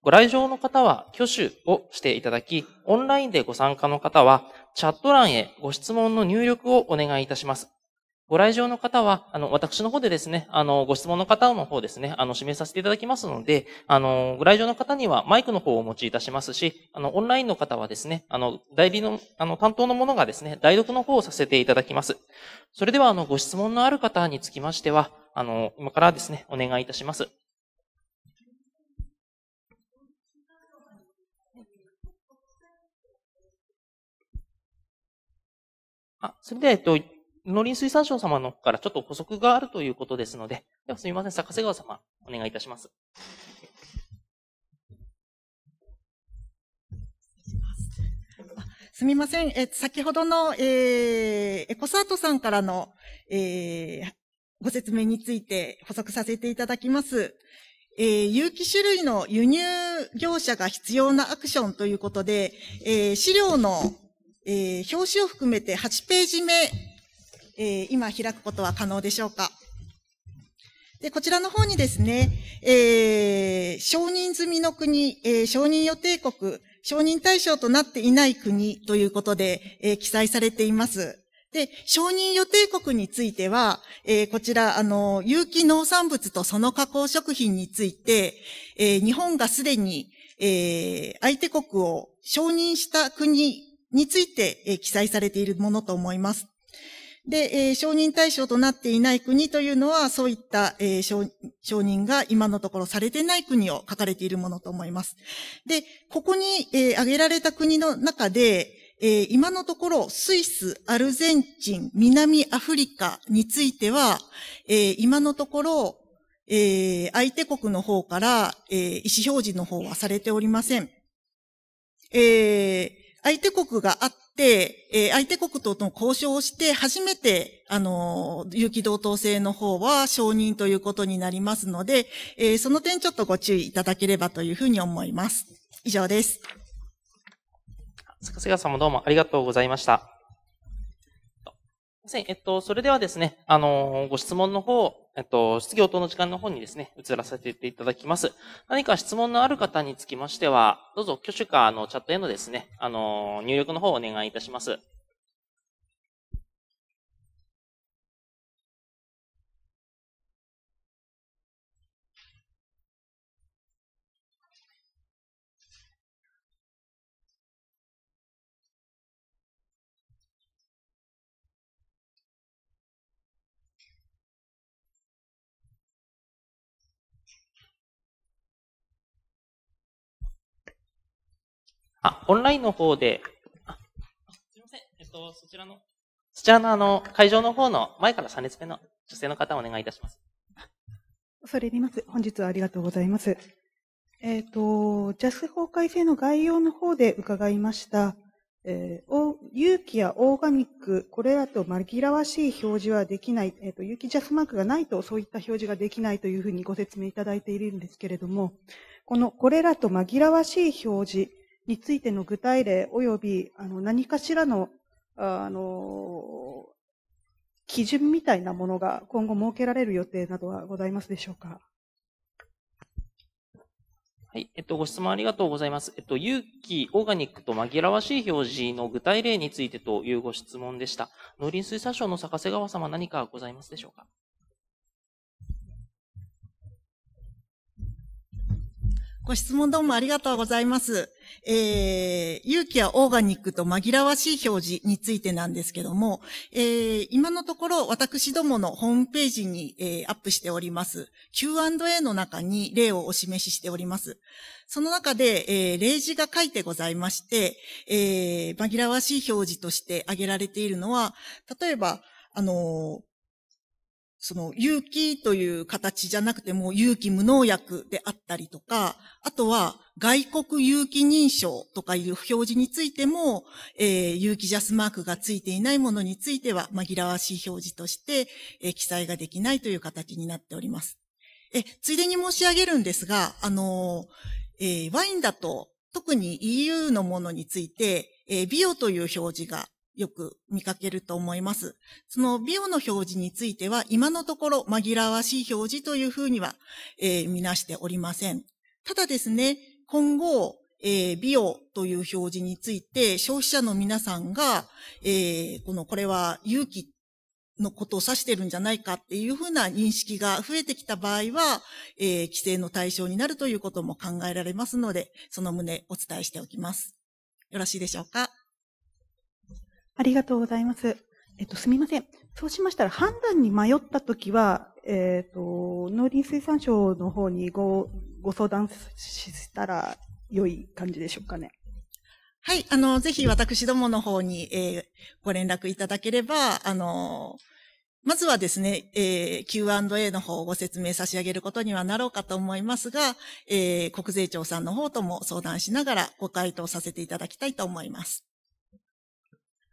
ご来場の方は挙手をしていただき、オンラインでご参加の方は、チャット欄へご質問の入力をお願いいたします。ご来場の方は、あの、私の方でですね、あの、ご質問の方の方ですね、あの、指名させていただきますので、あの、ご来場の方にはマイクの方をお持ちいたしますし、あの、オンラインの方はですね、あの、代理の、あの、担当の者がですね、代読の方をさせていただきます。それでは、あの、ご質問のある方につきましては、あの、今からですね、お願いいたします。あ、それでは、えっと、農林水産省様のからちょっと補足があるということですので、ではすみません、坂瀬川様、お願いいたします。すみません。え、先ほどの、えー、エコサートさんからの、えー、ご説明について補足させていただきます。えー、有機種類の輸入業者が必要なアクションということで、えー、資料の、えー、表紙を含めて8ページ目えー、今開くことは可能でしょうか。で、こちらの方にですね、えー、承認済みの国、えー、承認予定国、承認対象となっていない国ということで、えー、記載されています。で、承認予定国については、えー、こちら、あの、有機農産物とその加工食品について、えー、日本がすでに、えー、相手国を承認した国について、えー、記載されているものと思います。で、えー、承認対象となっていない国というのは、そういった、えー、承認が今のところされてない国を書かれているものと思います。で、ここに、えー、挙げられた国の中で、えー、今のところ、スイス、アルゼンチン、南アフリカについては、えー、今のところ、えー、相手国の方から、えー、意思表示の方はされておりません。えー、相手国があっって、えー、相手国との交渉をして、初めて、あの、有機同等性の方は承認ということになりますので、えー、その点ちょっとご注意いただければというふうに思います。以上です。坂さんもどうもありがとうございました。すません。えっと、それではですね、あの、ご質問の方、えっと、質疑応答の時間の方にですね、移らせていただきます。何か質問のある方につきましては、どうぞ挙手か、あの、チャットへのですね、あの、入力の方をお願いいたします。あ、オンラインの方で、あすみません、えっと、そちらの、そちらのあの、会場の方の前から3列目の女性の方お願いいたします。それります。本日はありがとうございます。えっ、ー、と、ジャス法改正の概要の方で伺いました。えー、有機やオーガニック、これらと紛らわしい表示はできない、えっ、ー、と、有機ジャスマークがないとそういった表示ができないというふうにご説明いただいているんですけれども、このこれらと紛らわしい表示、についての具体例及びあの何かしらのあの基準みたいなものが今後設けられる予定などはございますでしょうか。はい。えっと、ご質問ありがとうございます。えっと、有機、オーガニックと紛らわしい表示の具体例についてというご質問でした。農林水産省の坂瀬川様何かございますでしょうかご質問どうもありがとうございます。えー、勇気はオーガニックと紛らわしい表示についてなんですけども、えー、今のところ私どものホームページに、えー、アップしております Q&A の中に例をお示ししております。その中で、えー、例示が書いてございまして、えー、紛らわしい表示として挙げられているのは、例えば、あのその有機という形じゃなくても有機無農薬であったりとか、あとは外国有機認証とかいう表示についても、えー、有機ジャスマークがついていないものについては紛らわしい表示として、えー、記載ができないという形になっております。え、ついでに申し上げるんですが、あのー、えワインだと特に EU のものについて、えビオという表示がよく見かけると思います。そのビオの表示については、今のところ紛らわしい表示というふうには、えー、見なしておりません。ただですね、今後、えー、ビオという表示について、消費者の皆さんが、えー、この、これは勇気のことを指してるんじゃないかっていうふうな認識が増えてきた場合は、えー、規制の対象になるということも考えられますので、その旨お伝えしておきます。よろしいでしょうかありがとうございます。えっと、すみません。そうしましたら、判断に迷ったときは、えっ、と、農林水産省の方にご、ご相談したら良い感じでしょうかね。はい、あの、ぜひ私どもの方に、えー、ご連絡いただければ、あの、まずはですね、えー、Q&A の方をご説明差し上げることにはなろうかと思いますが、えー、国税庁さんの方とも相談しながらご回答させていただきたいと思います。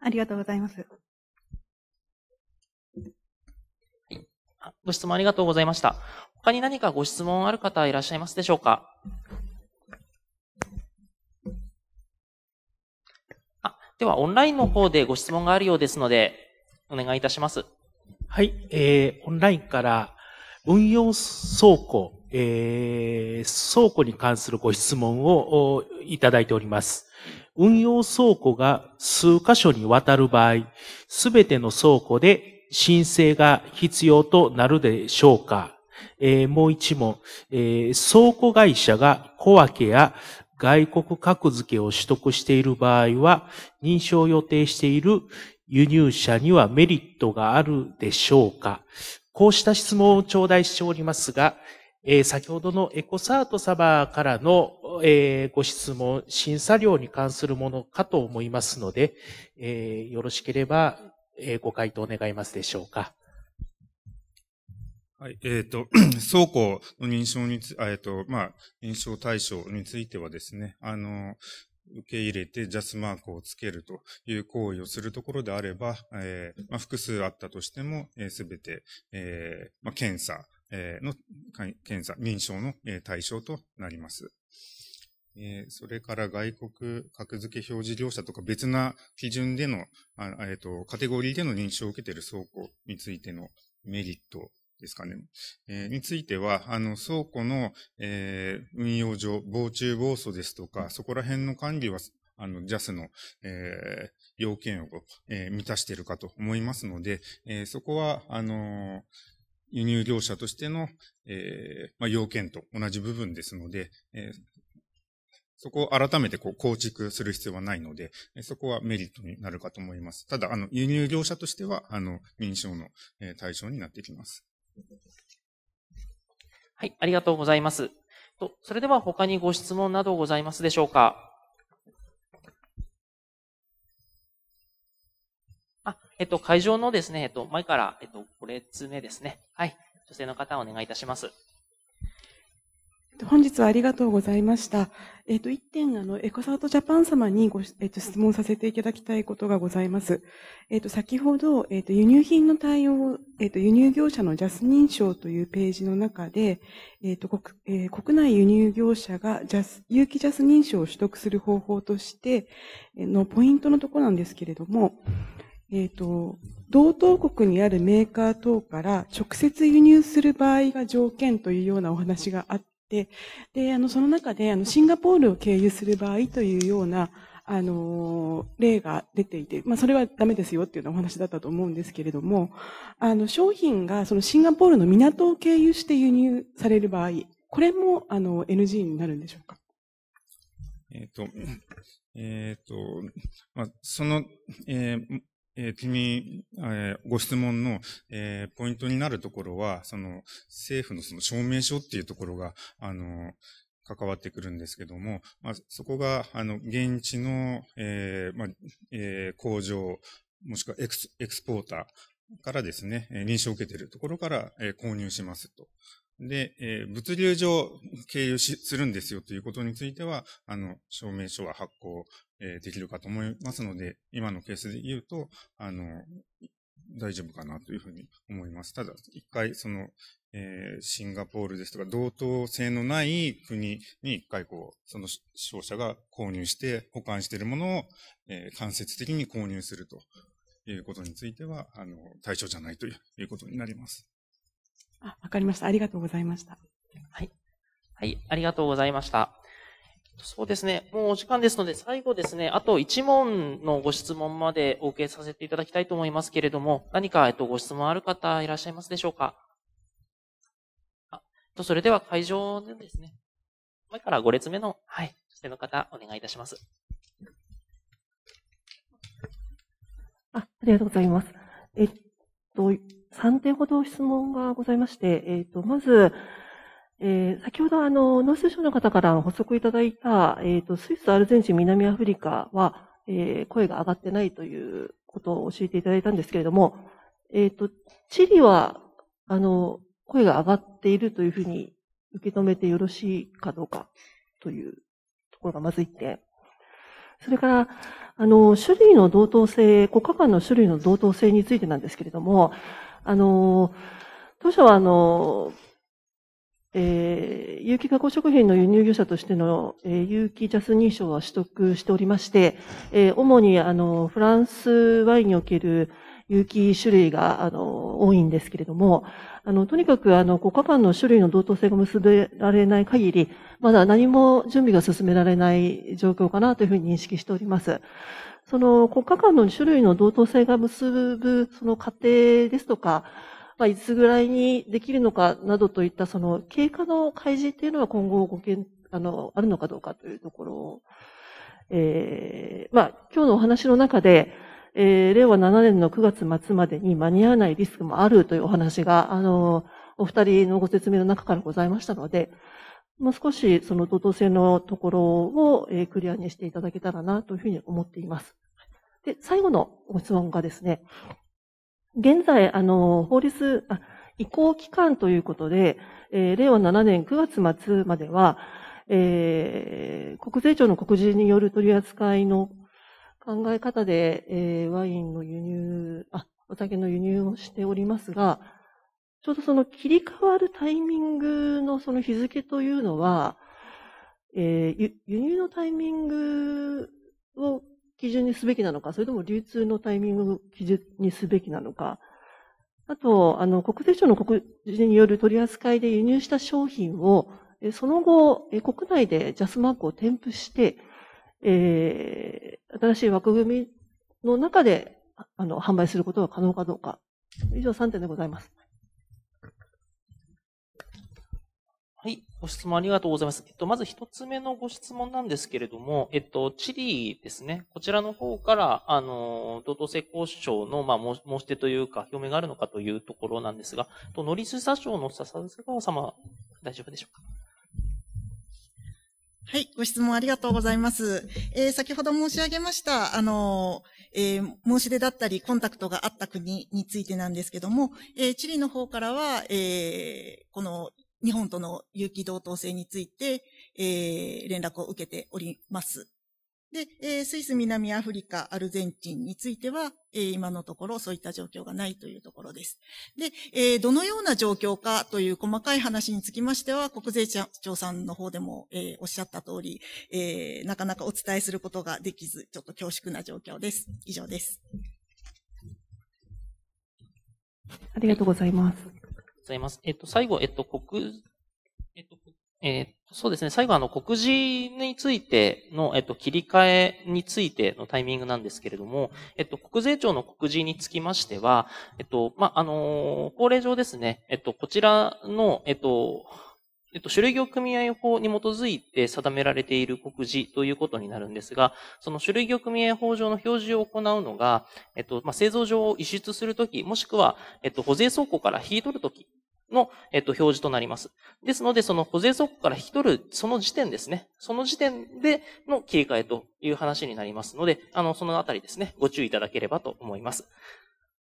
ありがとうございます。ご質問ありがとうございました。他に何かご質問ある方いらっしゃいますでしょうかあでは、オンラインの方でご質問があるようですので、お願いいたします。はい、えー、オンラインから運用倉庫、えー、倉庫に関するご質問をいただいております。運用倉庫が数箇所にわたる場合、すべての倉庫で申請が必要となるでしょうか、えー、もう一問、えー、倉庫会社が小分けや外国格付けを取得している場合は、認証を予定している輸入者にはメリットがあるでしょうかこうした質問を頂戴しておりますが、えー、先ほどのエコサート様からの、えー、ご質問、審査料に関するものかと思いますので、えー、よろしければ、えご回答願いますでしょうか。はい、えっ、ー、と、倉庫の認証につ、えっ、ー、と、まあ、認証対象についてはですね、あの、受け入れてジャスマークをつけるという行為をするところであれば、えーまあ、複数あったとしても、す、えー、べ、て、えーまあ、検査の検査、認証の対象となります。えそれから外国格付け表示業者とか別な基準での、あえっとカテゴリーでの認証を受けている倉庫についてのメリットですかね、えー、については、あの倉庫の、えー、運用上、防虫防素ですとか、そこら辺の管理はあの、JAS の、えー、要件を、えー、満たしているかと思いますので、えー、そこは、あのー輸入業者としての、えー、まあ、要件と同じ部分ですので、えー、そこを改めてこう構築する必要はないので、そこはメリットになるかと思います。ただ、あの、輸入業者としては、あの、認証の対象になってきます。はい、ありがとうございます。と、それでは他にご質問などございますでしょうかあ、えっと、会場のですね、えっと、前から、えっと、5列目ですね。はい。女性の方お願いいたします。本日はありがとうございました。えっ、と、1点、あの、エコサートジャパン様にご、えっ、と、質問させていただきたいことがございます。えっ、と、先ほど、えっ、と、輸入品の対応、えっ、と、輸入業者のジャス認証というページの中で、えっ、と、国、え国内輸入業者がジャス、有機ジャス認証を取得する方法として、えのポイントのところなんですけれども、えっ、ー、と、同等国にあるメーカー等から直接輸入する場合が条件というようなお話があって、で、あの、その中で、あの、シンガポールを経由する場合というような、あの、例が出ていて、まあ、それはダメですよっていうようなお話だったと思うんですけれども、あの、商品がそのシンガポールの港を経由して輸入される場合、これも、あの、NG になるんでしょうかえっ、ー、と、えっ、ー、と、まあ、その、えー、えー、君、えー、ご質問の、えー、ポイントになるところは、その、政府のその証明書っていうところが、あの、関わってくるんですけども、まあ、そこが、あの、現地の、えー、まあ、えー、工場、もしくはエクスエクスポーターからですね、認証を受けているところから購入しますと。で、えー、物流上経由しするんですよということについては、あの、証明書は発行、えー、できるかと思いますので、今のケースで言うと、あの、大丈夫かなというふうに思います。ただ、一回、その、えー、シンガポールですとか、同等性のない国に一回こう、その商社が購入して、保管しているものを、えー、間接的に購入するということについては、あの、対象じゃないということになります。あ、わかりました。ありがとうございました。はい。はい、ありがとうございました。そうですね。もうお時間ですので、最後ですね、あと1問のご質問までお受けさせていただきたいと思いますけれども、何か、えっと、ご質問ある方いらっしゃいますでしょうかあ、と、それでは会場でですね、前から5列目の、はい、指定の方、お願いいたします。あ、ありがとうございます。えっと、3点ほど質問がございまして、えっ、ー、と、まず、えー、先ほどあの、農水省の方から補足いただいた、えっ、ー、と、スイス、アルゼンチン、南アフリカは、えー、声が上がってないということを教えていただいたんですけれども、えっ、と、チリは、あの、声が上がっているというふうに受け止めてよろしいかどうかというところがまず1点。それから、あの、種類の同等性、国家間の種類の同等性についてなんですけれども、あの、当初はあの、えー、有機加工食品の輸入業者としての、えー、有機ジャス認証は取得しておりまして、えー、主にあの、フランスワインにおける有機種類が、あの、多いんですけれども、あの、とにかく、あの、国家間の種類の同等性が結べられない限り、まだ何も準備が進められない状況かなというふうに認識しております。その国家間の種類の同等性が結ぶその過程ですとか、まあ、いつぐらいにできるのかなどといったその経過の開示っていうのは今後ごけんあの、あるのかどうかというところを、ええー、まあ、今日のお話の中で、えー、令和7年の9月末までに間に合わないリスクもあるというお話が、あの、お二人のご説明の中からございましたので、もう少しその同等性のところを、えクリアにしていただけたらなというふうに思っています。で、最後のご質問がですね、現在、あの、法律、あ移行期間ということで、えー、令和7年9月末までは、えー、国税庁の告示による取り扱いの考え方で、えー、ワインの輸入、あ、お酒の輸入をしておりますが、ちょうどその切り替わるタイミングのその日付というのは、えー、輸入のタイミングを基準にすべきなのか、それとも流通のタイミングを基準にすべきなのか、あと、あの、国税庁の国示による取り扱いで輸入した商品を、その後、国内で JAS マークを添付して、えー、新しい枠組みの中で、あの、販売することが可能かどうか。以上3点でございます。はい。ご質問ありがとうございます。えっと、まず一つ目のご質問なんですけれども、えっと、チリですね。こちらの方から、あの、同等性交渉の、まあ、申し出というか、表明があるのかというところなんですが、とノリス査省の笹川様、大丈夫でしょうかはい、ご質問ありがとうございます。えー、先ほど申し上げました、あのえー、申し出だったり、コンタクトがあった国についてなんですけども、えー、チリの方からは、えー、この日本との有機同等性について、えー、連絡を受けております。で、えー、スイス、南アフリカ、アルゼンチンについては、えー、今のところそういった状況がないというところです。で、えー、どのような状況かという細かい話につきましては、国税庁さんの方でも、えー、おっしゃった通り、えー、なかなかお伝えすることができず、ちょっと恐縮な状況です。以上です。ありがとうございます。ざいます。えっと、最後、えっと、国、えっと、えっと、そうですね。最後、あの、国事についての、えっと、切り替えについてのタイミングなんですけれども、えっと、国税庁の国事につきましては、えっと、まあ、のー、法令上ですね、えっと、こちらの、えっと、えっと、種類業組合法に基づいて定められている国事ということになるんですが、その種類業組合法上の表示を行うのが、えっと、まあ、製造上を移出するとき、もしくは、えっと、保税倉庫から引い取るときの、えっと、表示となります。ですので、その保税倉庫から引き取る、その時点ですね。その時点での切り替えという話になりますので、あの、そのあたりですね、ご注意いただければと思います。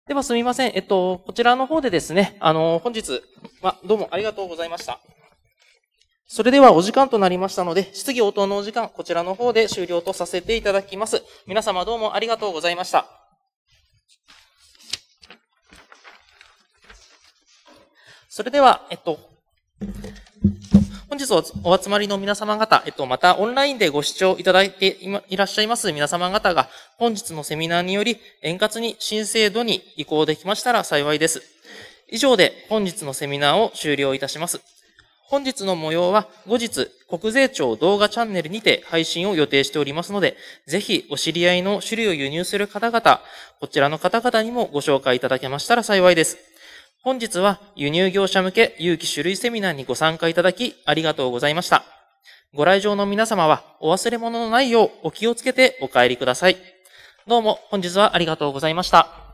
では、すみません。えっと、こちらの方でですね、あの、本日、ま、どうもありがとうございました。それではお時間となりましたので、質疑応答のお時間、こちらの方で終了とさせていただきます。皆様どうもありがとうございました。それでは、えっと、本日お集まりの皆様方、えっと、またオンラインでご視聴いただいていらっしゃいます皆様方が、本日のセミナーにより円滑に新制度に移行できましたら幸いです。以上で本日のセミナーを終了いたします。本日の模様は後日国税庁動画チャンネルにて配信を予定しておりますので、ぜひお知り合いの種類を輸入する方々、こちらの方々にもご紹介いただけましたら幸いです。本日は輸入業者向け有機種類セミナーにご参加いただきありがとうございました。ご来場の皆様はお忘れ物のないようお気をつけてお帰りください。どうも本日はありがとうございました。